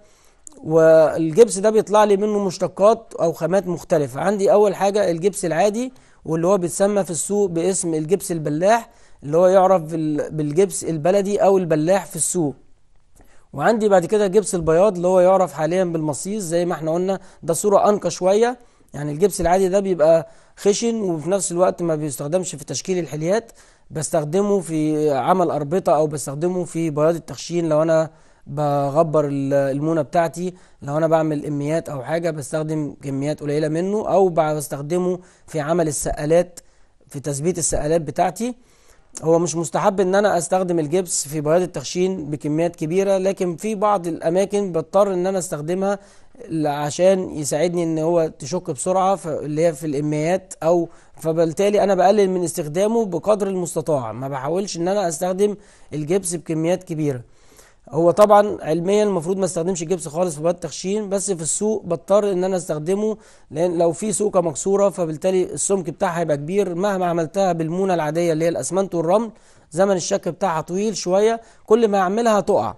والجبس ده بيطلع لي منه مشتقات او خامات مختلفه عندي اول حاجه الجبس العادي واللي هو بيتسمى في السوق باسم الجبس البلاح اللي هو يعرف بالجبس البلدي او البلاح في السوق وعندي بعد كده جبس البياض اللي هو يعرف حاليا بالمصيص زي ما احنا قلنا ده صوره انقى شويه يعني الجبس العادي ده بيبقى خشن وفي نفس الوقت ما بيستخدمش في تشكيل الحليات بستخدمه في عمل اربطه او بستخدمه في بياض التخشين لو انا بغبر المونه بتاعتي لو انا بعمل إميات او حاجه بستخدم كميات قليله منه او بستخدمه في عمل السقالات في تثبيت السقالات بتاعتي هو مش مستحب ان انا استخدم الجبس في بياض التخشين بكميات كبيره لكن في بعض الاماكن بضطر ان انا استخدمها عشان يساعدني ان هو تشك بسرعه اللي هي في الاميات او فبالتالي انا بقلل من استخدامه بقدر المستطاع ما بحاولش ان انا استخدم الجبس بكميات كبيره هو طبعا علميا المفروض ما استخدمش الجبس خالص في باد التخشين بس في السوق بضطر ان انا استخدمه لان لو في سوكه مكسوره فبالتالي السمك بتاعها هيبقى كبير مهما عملتها بالمونه العاديه اللي هي الاسمنت والرمل زمن الشك بتاعها طويل شويه كل ما اعملها تقع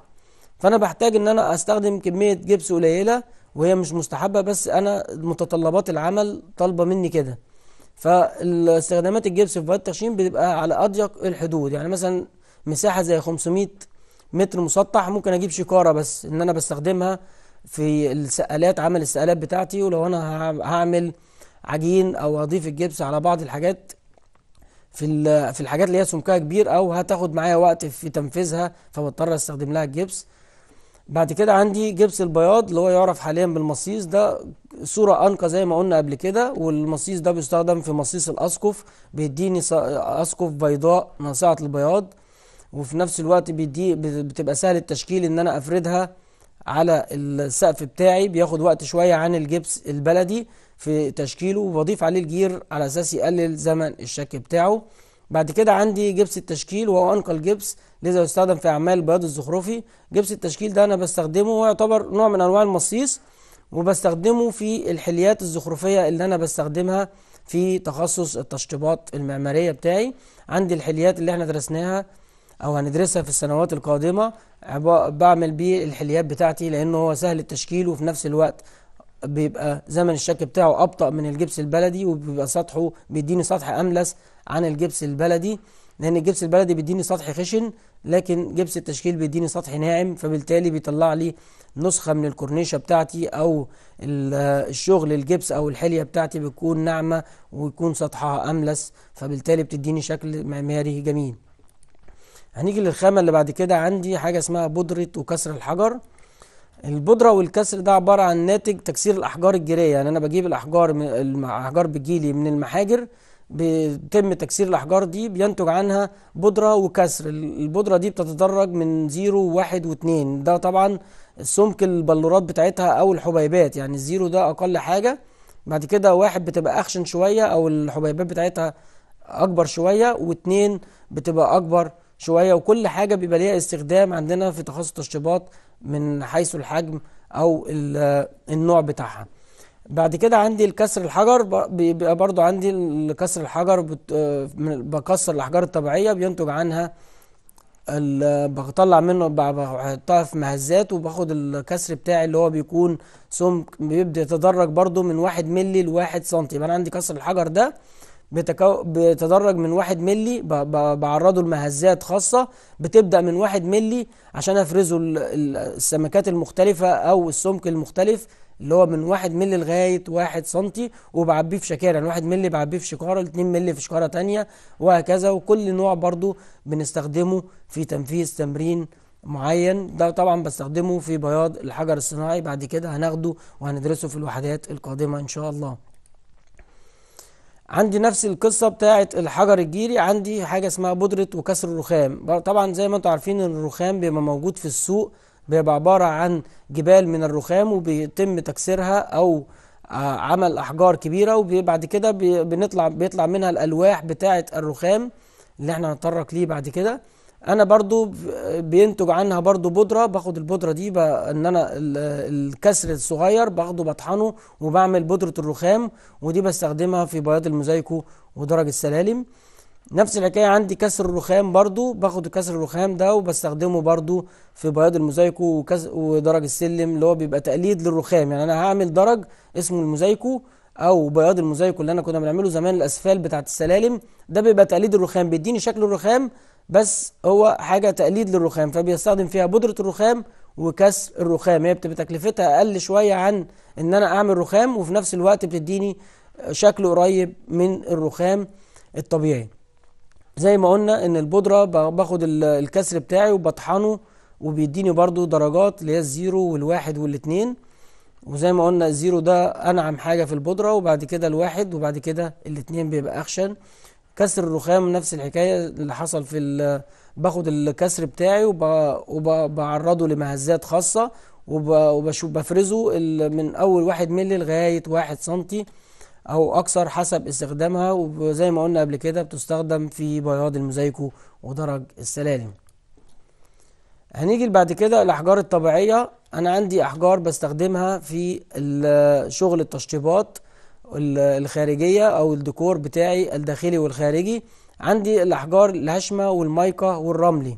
فانا بحتاج ان انا استخدم كميه جبس قليله وهي مش مستحبه بس انا متطلبات العمل طالبه مني كده فاستخدامات الجبس في باد التخشين بتبقى على اضيق الحدود يعني مثلا مساحه زي 500 متر مسطح ممكن اجيب شكاره بس ان انا بستخدمها في السقالات عمل السقالات بتاعتي ولو انا هعمل عجين او اضيف الجبس على بعض الحاجات في في الحاجات اللي هي سمكها كبير او هتاخد معايا وقت في تنفيذها فبضطر استخدم لها الجبس بعد كده عندي جبس البياض اللي هو يعرف حاليا بالمصيص ده صورة أنقى زي ما قلنا قبل كده والمصيص ده بيستخدم في مصيص الأسقف بيديني أسقف بيضاء ناصعة البياض وفي نفس الوقت بيدي بتبقى سهل التشكيل ان انا افردها على السقف بتاعي بياخد وقت شوية عن الجبس البلدي في تشكيله وبضيف عليه الجير على اساس يقلل زمن الشك بتاعه بعد كده عندي جبس التشكيل وهو انقل جبس لذا يستخدم في اعمال البياض الزخرفي جبس التشكيل ده انا بستخدمه ويعتبر نوع من انواع المصيص وبستخدمه في الحليات الزخرفية اللي انا بستخدمها في تخصص التشطيبات المعمارية بتاعي عندي الحليات اللي احنا درسناها أو هندرسها في السنوات القادمة بعمل بيه الحليات بتاعتي لأنه هو سهل التشكيل وفي نفس الوقت بيبقى زمن الشك بتاعه أبطأ من الجبس البلدي وبيبقى سطحه بيديني سطح أملس عن الجبس البلدي لأن الجبس البلدي بيديني سطح خشن لكن جبس التشكيل بيديني سطح ناعم فبالتالي بيطلع لي نسخة من الكورنيشة بتاعتي أو الشغل الجبس أو الحلية بتاعتي بتكون ناعمة ويكون سطحها أملس فبالتالي بتديني شكل معماري جميل هنيجي للخامة اللي بعد كده عندي حاجة اسمها بودرة وكسر الحجر البودرة والكسر ده عبارة عن ناتج تكسير الأحجار الجيرية يعني أنا بجيب الأحجار الأحجار بتجيلي من المحاجر بيتم تكسير الأحجار دي بينتج عنها بودرة وكسر البودرة دي بتتدرج من 0 و1 و2 ده طبعا سمك البلورات بتاعتها أو الحبيبات يعني الزيرو ده أقل حاجة بعد كده واحد بتبقى أخشن شوية أو الحبيبات بتاعتها أكبر شوية واتنين بتبقى أكبر شوية وكل حاجة بيبقى ليها استخدام عندنا في تخصص التشطيبات من حيث الحجم أو آه، النوع بتاعها بعد كده عندي الكسر الحجر بيبقى برضو عندي الكسر الحجر آه، بكسر الأحجار الطبيعية بينتج عنها بطلع منه بحطها في مهزات وباخد الكسر بتاعي اللي هو بيكون سمك بيبدأ يتدرج برضو من واحد ملي لواحد سنتي يبقى أنا عندي كسر الحجر ده بتكو... بتدرج من واحد ملي ب... ب... بعرضه لمهزات خاصة بتبدأ من واحد ملي عشان أفرزه السمكات المختلفة أو السمك المختلف اللي هو من واحد ملي لغاية واحد سنتي وبعبيه في شكارة يعني واحد ملي بعبيه في شكارة اتنين ملي في شكارة تانية وهكذا وكل نوع برضو بنستخدمه في تنفيذ تمرين معين ده طبعا بستخدمه في بياض الحجر الصناعي بعد كده هناخده وهندرسه في الوحدات القادمة إن شاء الله عندي نفس القصة بتاعة الحجر الجيري عندي حاجة اسمها بودرة وكسر الرخام طبعا زي ما انتوا عارفين الرخام بيبقى موجود في السوق بيبقى عبارة عن جبال من الرخام وبيتم تكسيرها أو آه، عمل أحجار كبيرة وبعد كده بنطلع بيطلع منها الألواح بتاعة الرخام اللي احنا هنتطرق ليه بعد كده انا برضو بينتج عنها برضو بودره باخد البودره دي ان انا الكسر الصغير باخده بطحنه وبعمل بودره الرخام ودي بستخدمها في بياض الموزايكو ودرج السلالم نفس الحكايه عندي كسر الرخام برضو باخد كسر الرخام ده وبستخدمه برضو في بياض الموزايكو ودرج السلم اللي هو بيبقى تقليد للرخام يعني انا هعمل درج اسمه الموزايكو او بياض الموزايكو اللي انا كنا بنعمله زمان الاسفال بتاعه السلالم ده بيبقى تقليد الرخام بيديني شكل الرخام بس هو حاجة تقليد للرخام فبيستخدم فيها بودرة الرخام وكسر الرخام هي بتبقى تكلفتها أقل شوية عن إن أنا أعمل رخام وفي نفس الوقت بتديني شكل قريب من الرخام الطبيعي زي ما قلنا إن البودرة باخد الكسر بتاعي وبطحنه وبيديني برضو درجات اللي هي الزيرو والواحد والاتنين وزي ما قلنا الزيرو ده أنعم حاجة في البودرة وبعد كده الواحد وبعد كده الاتنين بيبقى أخشن كسر الرخام نفس الحكاية اللي حصل في باخد الكسر بتاعي وبعرضه لمهزات خاصة وبشوف بفرزه من اول واحد ملي لغاية واحد سنتي او اكثر حسب استخدامها وزي ما قلنا قبل كده بتستخدم في بياض الموزايكو ودرج السلالم هنيجي بعد كده الاحجار الطبيعية انا عندي احجار بستخدمها في شغل التشطيبات الخارجية أو الديكور بتاعي الداخلي والخارجي عندي الأحجار الهشمة والمايكا والرملي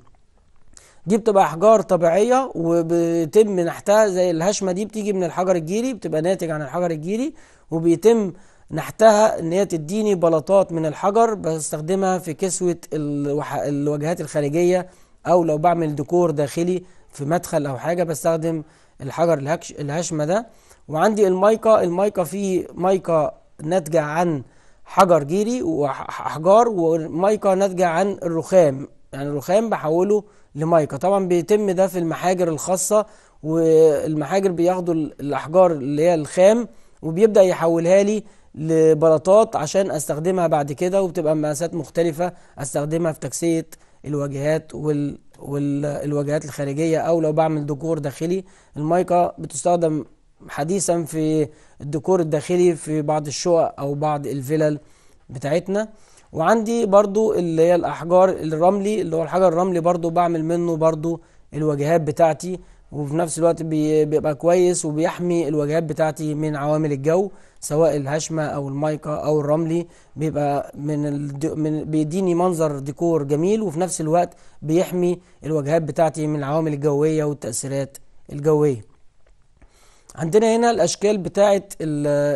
دي بتبقى أحجار طبيعية وبيتم نحتها زي الهشمة دي بتيجي من الحجر الجيري بتبقى ناتج عن الحجر الجيري وبيتم نحتها ان هي تديني بلاطات من الحجر بستخدمها في كسوة الواجهات الخارجية او لو بعمل ديكور داخلي في مدخل او حاجة بستخدم الحجر الهشمة ده وعندي المايكا المايكا فيه مايكا ناتجة عن حجر جيري وأحجار ومايكا ناتجة عن الرخام يعني الرخام بحوله لمايكا طبعا بيتم ده في المحاجر الخاصة والمحاجر بياخدوا الأحجار اللي هي الخام وبيبدأ يحولها لي لبلاطات عشان استخدمها بعد كده وبتبقى مقاسات مختلفة استخدمها في تكسية الواجهات وال والواجهات الخارجية او لو بعمل ديكور داخلي المايكا بتستخدم حديثا في الديكور الداخلي في بعض الشقق او بعض الفلل بتاعتنا وعندي برضو اللي هي الاحجار الرملي اللي هو الحجر الرملي برضو بعمل منه برضو الواجهات بتاعتي وفي نفس الوقت بيبقى كويس وبيحمي الواجهات بتاعتي من عوامل الجو سواء الهشمة او المايكا او الرملي بيبقى من, من بيديني منظر ديكور جميل وفي نفس الوقت بيحمي الواجهات بتاعتي من العوامل الجوية والتأثيرات الجوية عندنا هنا الاشكال بتاعه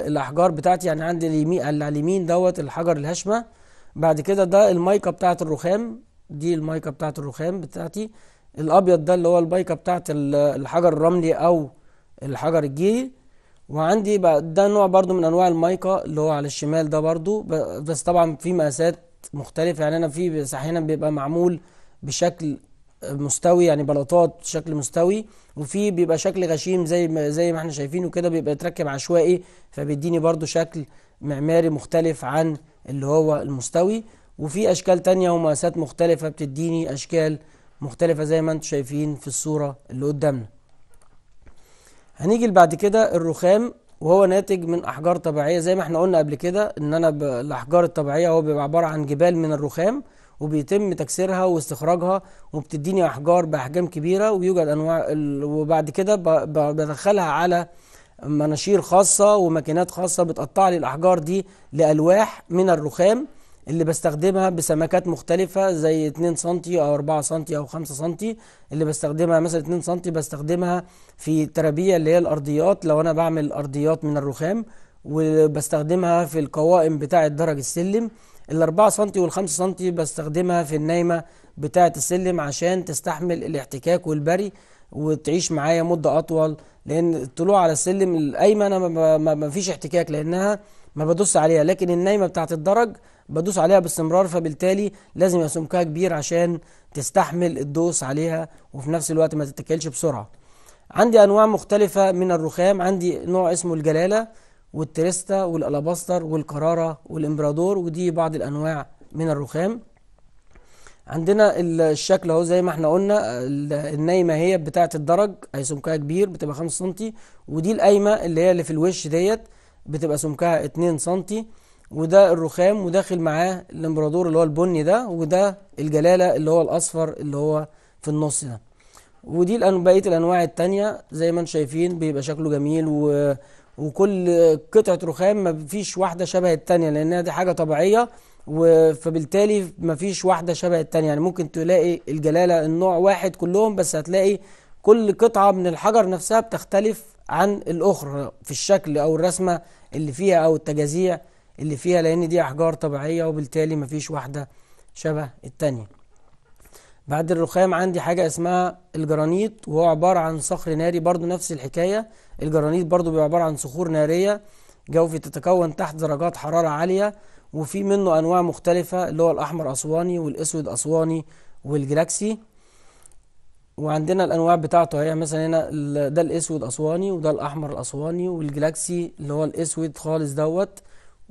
الاحجار بتاعتي يعني عندي اليمين اللي على اليمين دوت الحجر الهشمه بعد كده ده المايكه بتاعه الرخام دي المايكه بتاعه الرخام بتاعتي الابيض ده اللي هو المايكه بتاعه الحجر الرملي او الحجر الجيري وعندي ده نوع برضو من انواع المايكا اللي هو على الشمال ده برضو بس طبعا في مقاسات مختلفه يعني انا في احيانا بيبقى معمول بشكل مستوي يعني بلاطات شكل مستوي وفي بيبقى شكل غشيم زي ما زي ما احنا شايفينه كده بيبقى يتركب عشوائي فبيديني برضو شكل معماري مختلف عن اللي هو المستوي وفي اشكال تانية ومقاسات مختلفة بتديني اشكال مختلفة زي ما انتم شايفين في الصورة اللي قدامنا هنيجي بعد كده الرخام وهو ناتج من احجار طبيعية زي ما احنا قلنا قبل كده ان انا الاحجار الطبيعية هو بيبقى عبارة عن جبال من الرخام وبيتم تكسيرها واستخراجها وبتديني احجار باحجام كبيره ويوجد انواع وبعد كده بدخلها على مناشير خاصه وماكينات خاصه بتقطع لي الاحجار دي لالواح من الرخام اللي بستخدمها بسمكات مختلفة زي 2 سم أو 4 سم أو 5 سم اللي بستخدمها مثلا 2 سم بستخدمها في ترابية اللي هي الأرضيات لو أنا بعمل أرضيات من الرخام وبستخدمها في القوائم بتاعة درج السلم ال 4 سم وال 5 سم بستخدمها في النايمه بتاعه السلم عشان تستحمل الاحتكاك والبري وتعيش معايا مده اطول لان الطلوع على السلم الايمن ما فيش احتكاك لانها ما بدوس عليها لكن النايمه بتاعه الدرج بدوس عليها باستمرار فبالتالي لازم يبقى سمكها كبير عشان تستحمل الدوس عليها وفي نفس الوقت ما تتكلش بسرعه عندي انواع مختلفه من الرخام عندي نوع اسمه الجلاله والتريستا والالاباستر والكرارة والامبرادور ودي بعض الانواع من الرخام عندنا الشكل اهو زي ما احنا قلنا النايمه هي بتاعه الدرج اي سمكها كبير بتبقى 5 سم ودي القايمه اللي هي اللي في الوش ديت بتبقى سمكها 2 سم وده الرخام وداخل معاه الامبرادور اللي هو البني ده وده الجلاله اللي هو الاصفر اللي هو في النص ده ودي بقيه الانواع التانية زي ما انتم شايفين بيبقى شكله جميل و وكل قطعه رخام ما فيش واحده شبه الثانيه لانها دي حاجه طبيعيه فبالتالي ما فيش واحده شبه الثانيه يعني ممكن تلاقي الجلاله النوع واحد كلهم بس هتلاقي كل قطعه من الحجر نفسها بتختلف عن الاخرى في الشكل او الرسمه اللي فيها او التجازيع اللي فيها لان دي احجار طبيعيه وبالتالي ما فيش واحده شبه الثانيه بعد الرخام عندي حاجة اسمها الجرانيت وهو عبارة عن صخر ناري برضو نفس الحكاية الجرانيت برضو بيبقى عبارة عن صخور نارية جوفي تتكون تحت درجات حرارة عالية وفي منه أنواع مختلفة اللي هو الأحمر أسواني والأسود أسواني والجلاكسي وعندنا الأنواع بتاعته هي يعني مثلا هنا ده الأسود أسواني وده الأحمر الأسواني والجلاكسي اللي هو الأسود خالص دوت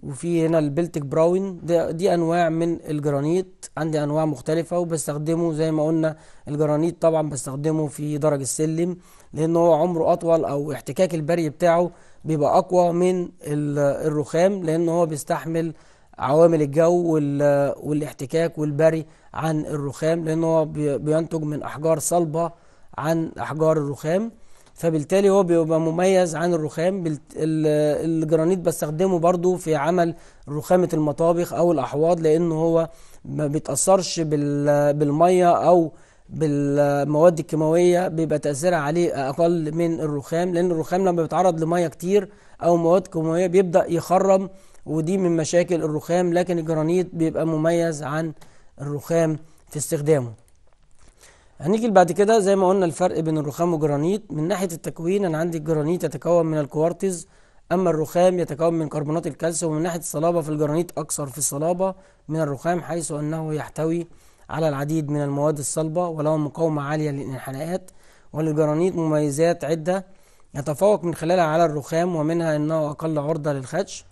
وفي هنا البلتك براون دي انواع من الجرانيت عندي انواع مختلفه وبستخدمه زي ما قلنا الجرانيت طبعا بستخدمه في درج السلم لان هو عمره اطول او احتكاك البري بتاعه بيبقى اقوى من الرخام لان هو بيستحمل عوامل الجو والاحتكاك والبري عن الرخام لان هو بينتج من احجار صلبه عن احجار الرخام فبالتالي هو بيبقى مميز عن الرخام الجرانيت بستخدمه برضو في عمل رخامة المطابخ او الاحواض لان هو ما بيتأثرش بالمية او بالمواد الكيماوية بيبقى تأثيرها عليه اقل من الرخام لان الرخام لما بيتعرض لمية كتير او مواد كيماوية بيبدأ يخرم ودي من مشاكل الرخام لكن الجرانيت بيبقى مميز عن الرخام في استخدامه هنيجي بعد كده زي ما قلنا الفرق بين الرخام والجرانيت من ناحية التكوين أنا عندي الجرانيت يتكون من الكوارتز أما الرخام يتكون من كربونات الكالسيوم ومن ناحية الصلابة فالجرانيت أكثر في الصلابة من الرخام حيث أنه يحتوي على العديد من المواد الصلبة وله مقاومة عالية للانحناءات وللجرانيت مميزات عدة يتفوق من خلالها على الرخام ومنها أنه أقل عرضة للخدش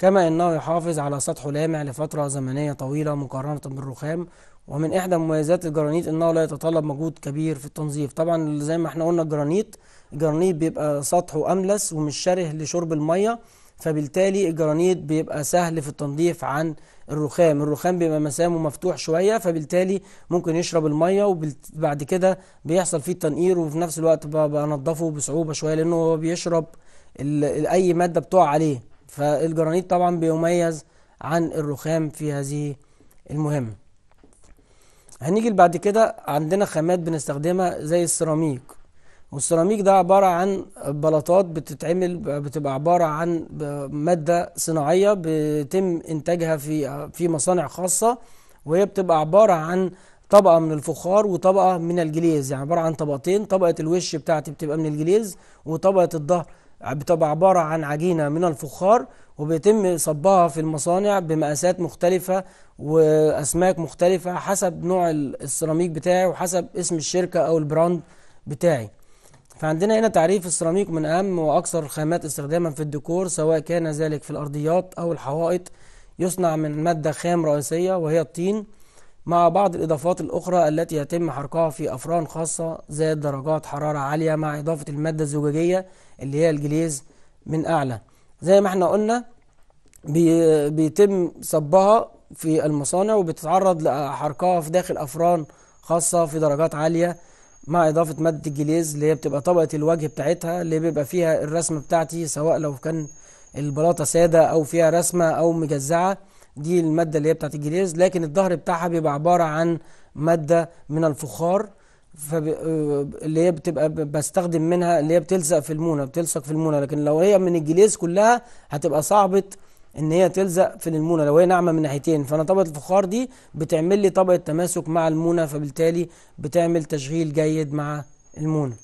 كما أنه يحافظ على سطحه لامع لفترة زمنية طويلة مقارنة بالرخام ومن إحدى مميزات الجرانيت أنه لا يتطلب مجهود كبير في التنظيف طبعا زي ما احنا قلنا الجرانيت الجرانيت بيبقى سطحه أملس ومش شره لشرب المية فبالتالي الجرانيت بيبقى سهل في التنظيف عن الرخام الرخام بيبقى مسامه مفتوح شوية فبالتالي ممكن يشرب المية وبعد كده بيحصل فيه التنقير وفي نفس الوقت بنضفه بصعوبة شوية لأنه هو بيشرب أي مادة بتقع عليه فالجرانيت طبعا بيميز عن الرخام في هذه المهمة هنيجي بعد كده عندنا خامات بنستخدمها زي السيراميك والسيراميك ده عبارة عن بلاطات بتتعمل بتبقى عبارة عن مادة صناعية بيتم إنتاجها في في مصانع خاصة وهي بتبقى عبارة عن طبقة من الفخار وطبقة من الجليز يعني عبارة عن طبقتين طبقة الوش بتاعتي بتبقى من الجليز وطبقة الظهر بتبقى عبارة عن عجينة من الفخار وبيتم صبها في المصانع بمقاسات مختلفة وأسماك مختلفة حسب نوع السيراميك بتاعي وحسب اسم الشركة أو البراند بتاعي فعندنا هنا تعريف السيراميك من أهم وأكثر الخامات استخداما في الديكور سواء كان ذلك في الأرضيات أو الحوائط يصنع من مادة خام رئيسية وهي الطين مع بعض الإضافات الأخرى التي يتم حرقها في أفران خاصة زائد درجات حرارة عالية مع إضافة المادة الزجاجية اللي هي الجليز من أعلى زي ما احنا قلنا بي بيتم صبها في المصانع وبتتعرض لحرقها في داخل أفران خاصة في درجات عالية مع إضافة مادة الجليز اللي هي بتبقى طبقة الوجه بتاعتها اللي بيبقى فيها الرسمة بتاعتي سواء لو كان البلاطة سادة أو فيها رسمة أو مجزعة دي المادة اللي هي بتاعت الجليز لكن الظهر بتاعها بيبقى عبارة عن مادة من الفخار فب... آه، اللي هي بتبقى بستخدم منها اللي هي بتلزق في المونة بتلصق في المونة لكن لو هي من الجليز كلها هتبقى صعبة ان هي تلزق في المونه لو هي ناعمه من ناحيتين فانا طبقه الفخار دي بتعمل لي طبقه تماسك مع المونه فبالتالي بتعمل تشغيل جيد مع المونه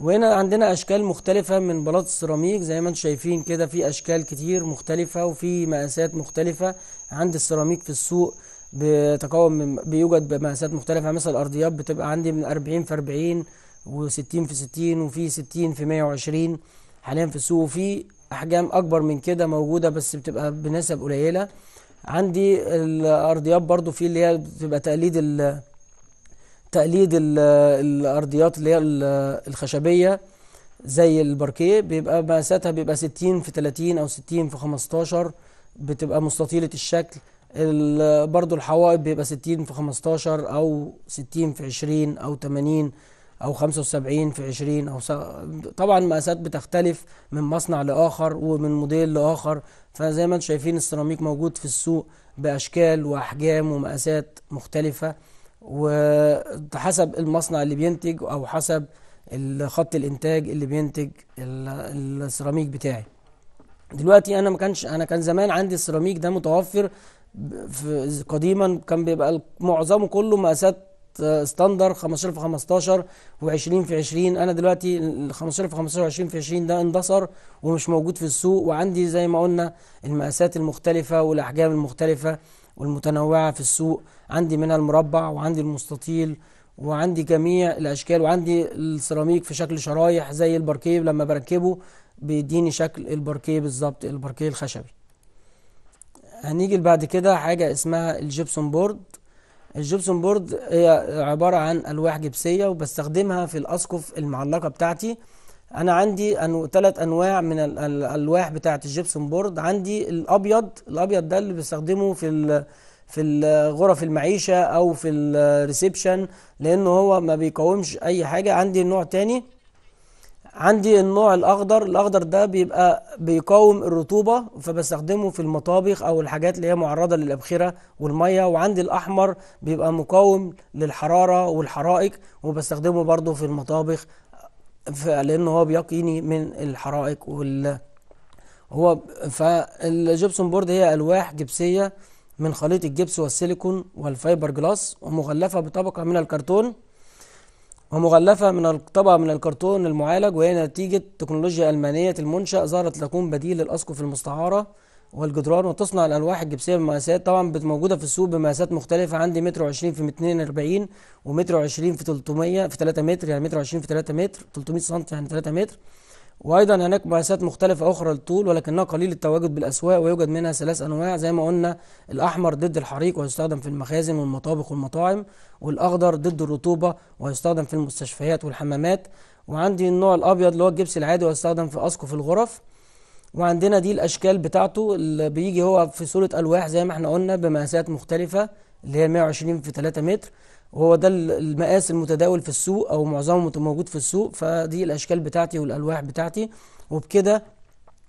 وهنا عندنا اشكال مختلفة من بلاط السيراميك زي ما انتم شايفين كده في اشكال كتير مختلفة وفي مقاسات مختلفة عند السيراميك في السوق بتكون من بيوجد بمقاسات مختلفة يعني مثلا الارضيات بتبقى عندي من 40 في 40 و60 في 60 وفي 60 في 120 حاليا في السوق وفي احجام اكبر من كده موجودة بس بتبقى بنسب قليلة عندي الارضيات برضو في اللي هي بتبقى تقليد تقليد الارضيات اللي هي الخشبيه زي الباركيه بيبقى مقاساتها بيبقى 60 في 30 او 60 في 15 بتبقى مستطيله الشكل برضو الحوائط بيبقى 60 في 15 او 60 في 20 او 80 او 75 في 20 او س... طبعا المقاسات بتختلف من مصنع لاخر ومن موديل لاخر فزي ما انتم شايفين السيراميك موجود في السوق باشكال واحجام ومقاسات مختلفه وحسب المصنع اللي بينتج او حسب خط الانتاج اللي بينتج السيراميك بتاعي دلوقتي انا ما كانش انا كان زمان عندي السيراميك ده متوفر قديما كان بيبقى معظمه كله مقاسات ستاندر 15 في 15 و20 في 20 انا دلوقتي ال 15 في 15 و20 في 20 ده اندثر ومش موجود في السوق وعندي زي ما قلنا المقاسات المختلفه والاحجام المختلفه والمتنوعة في السوق عندي منها المربع وعندي المستطيل وعندي جميع الأشكال وعندي السيراميك في شكل شرايح زي الباركيه لما بركبه بيديني شكل الباركيه بالظبط الباركيه الخشبي هنيجي بعد كده حاجة اسمها الجبسون بورد الجبسون بورد هي عبارة عن ألواح جبسية وبستخدمها في الأسقف المعلقة بتاعتي انا عندي أنو... انواع من ال... الالواح بتاعه الجبسون بورد عندي الابيض الابيض ده اللي بستخدمه في ال... في غرف المعيشه او في الريسبشن لانه هو ما بيقاومش اي حاجه عندي نوع تاني عندي النوع الاخضر الاخضر ده بيبقى بيقاوم الرطوبه فبستخدمه في المطابخ او الحاجات اللي هي معرضه للابخره والميه وعندي الاحمر بيبقى مقاوم للحراره والحرائق وبستخدمه برضه في المطابخ لان هو بيقيني من الحرائق وال هو فالجبسون بورد هي الواح جبسيه من خليط الجبس والسيليكون والفايبر جلاس ومغلفه بطبقه من الكرتون ومغلفه من طبقه من الكرتون المعالج وهي نتيجه تكنولوجيا المانيه المنشا ظهرت لتكون بديل للاسقف المستعاره والجدران وتصنع الألواح الجبسية بمقاسات طبعا موجودة في السوق بمقاسات مختلفة عندي متر وعشرين في مترين أربعين ومتر وعشرين في تلتمية في تلاتة متر يعني متر وعشرين في تلاتة متر تلتمية سم يعني تلاتة متر وأيضا هناك مقاسات مختلفة أخرى للطول ولكنها قليل التواجد بالأسواق ويوجد منها ثلاث أنواع زي ما قلنا الأحمر ضد الحريق ويستخدم في المخازن والمطابخ والمطاعم والأخضر ضد الرطوبة ويستخدم في المستشفيات والحمامات وعندي النوع الأبيض اللي هو الجبس العادي ويستخدم في أسقف الغرف وعندنا دي الاشكال بتاعته اللي بيجي هو في صوره الواح زي ما احنا قلنا بمقاسات مختلفه اللي هي 120 في 3 متر وهو ده المقاس المتداول في السوق او معظمه موجود في السوق فدي الاشكال بتاعتي والالواح بتاعتي وبكده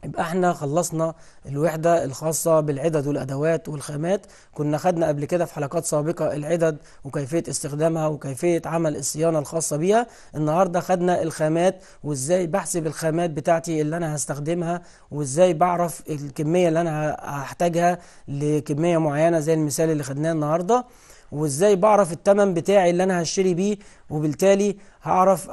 يبقى احنا خلصنا الوحدة الخاصة بالعدد والأدوات والخامات كنا خدنا قبل كده في حلقات سابقة العدد وكيفية استخدامها وكيفية عمل الصيانة الخاصة بيها النهاردة خدنا الخامات وازاي بحسب الخامات بتاعتي اللي أنا هستخدمها وازاي بعرف الكمية اللي أنا هحتاجها لكمية معينة زي المثال اللي خدناه النهاردة وازاي بعرف التمن بتاعي اللي انا هشتري بيه وبالتالي هعرف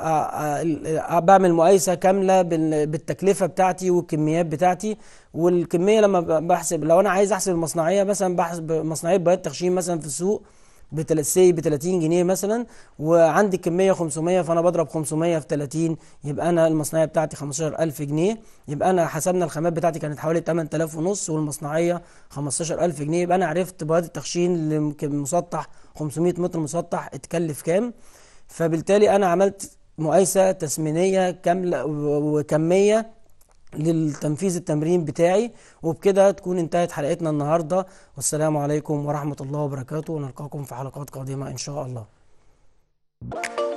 بعمل مقايسه كامله بالتكلفه بتاعتي والكميات بتاعتي والكميه لما بحسب لو انا عايز احسب المصنعيه مثلا بحسب مصنعيه بياض تخشين مثلا في السوق ب 30 جنيه مثلا وعندي كميه 500 فانا بضرب 500 في 30 يبقى انا المصنعيه بتاعتي 15000 جنيه يبقى انا حسبنا الخامات بتاعتي كانت حوالي 8000 ونص والمصنعيه 15000 جنيه يبقى انا عرفت بياض التخشين لمسطح 500 متر مسطح اتكلف كام فبالتالي انا عملت مقايسه تسمينيه كامله وكميه للتنفيذ التمرين بتاعي وبكده تكون انتهت حلقتنا النهارده والسلام عليكم ورحمه الله وبركاته ونلقاكم في حلقات قادمه ان شاء الله.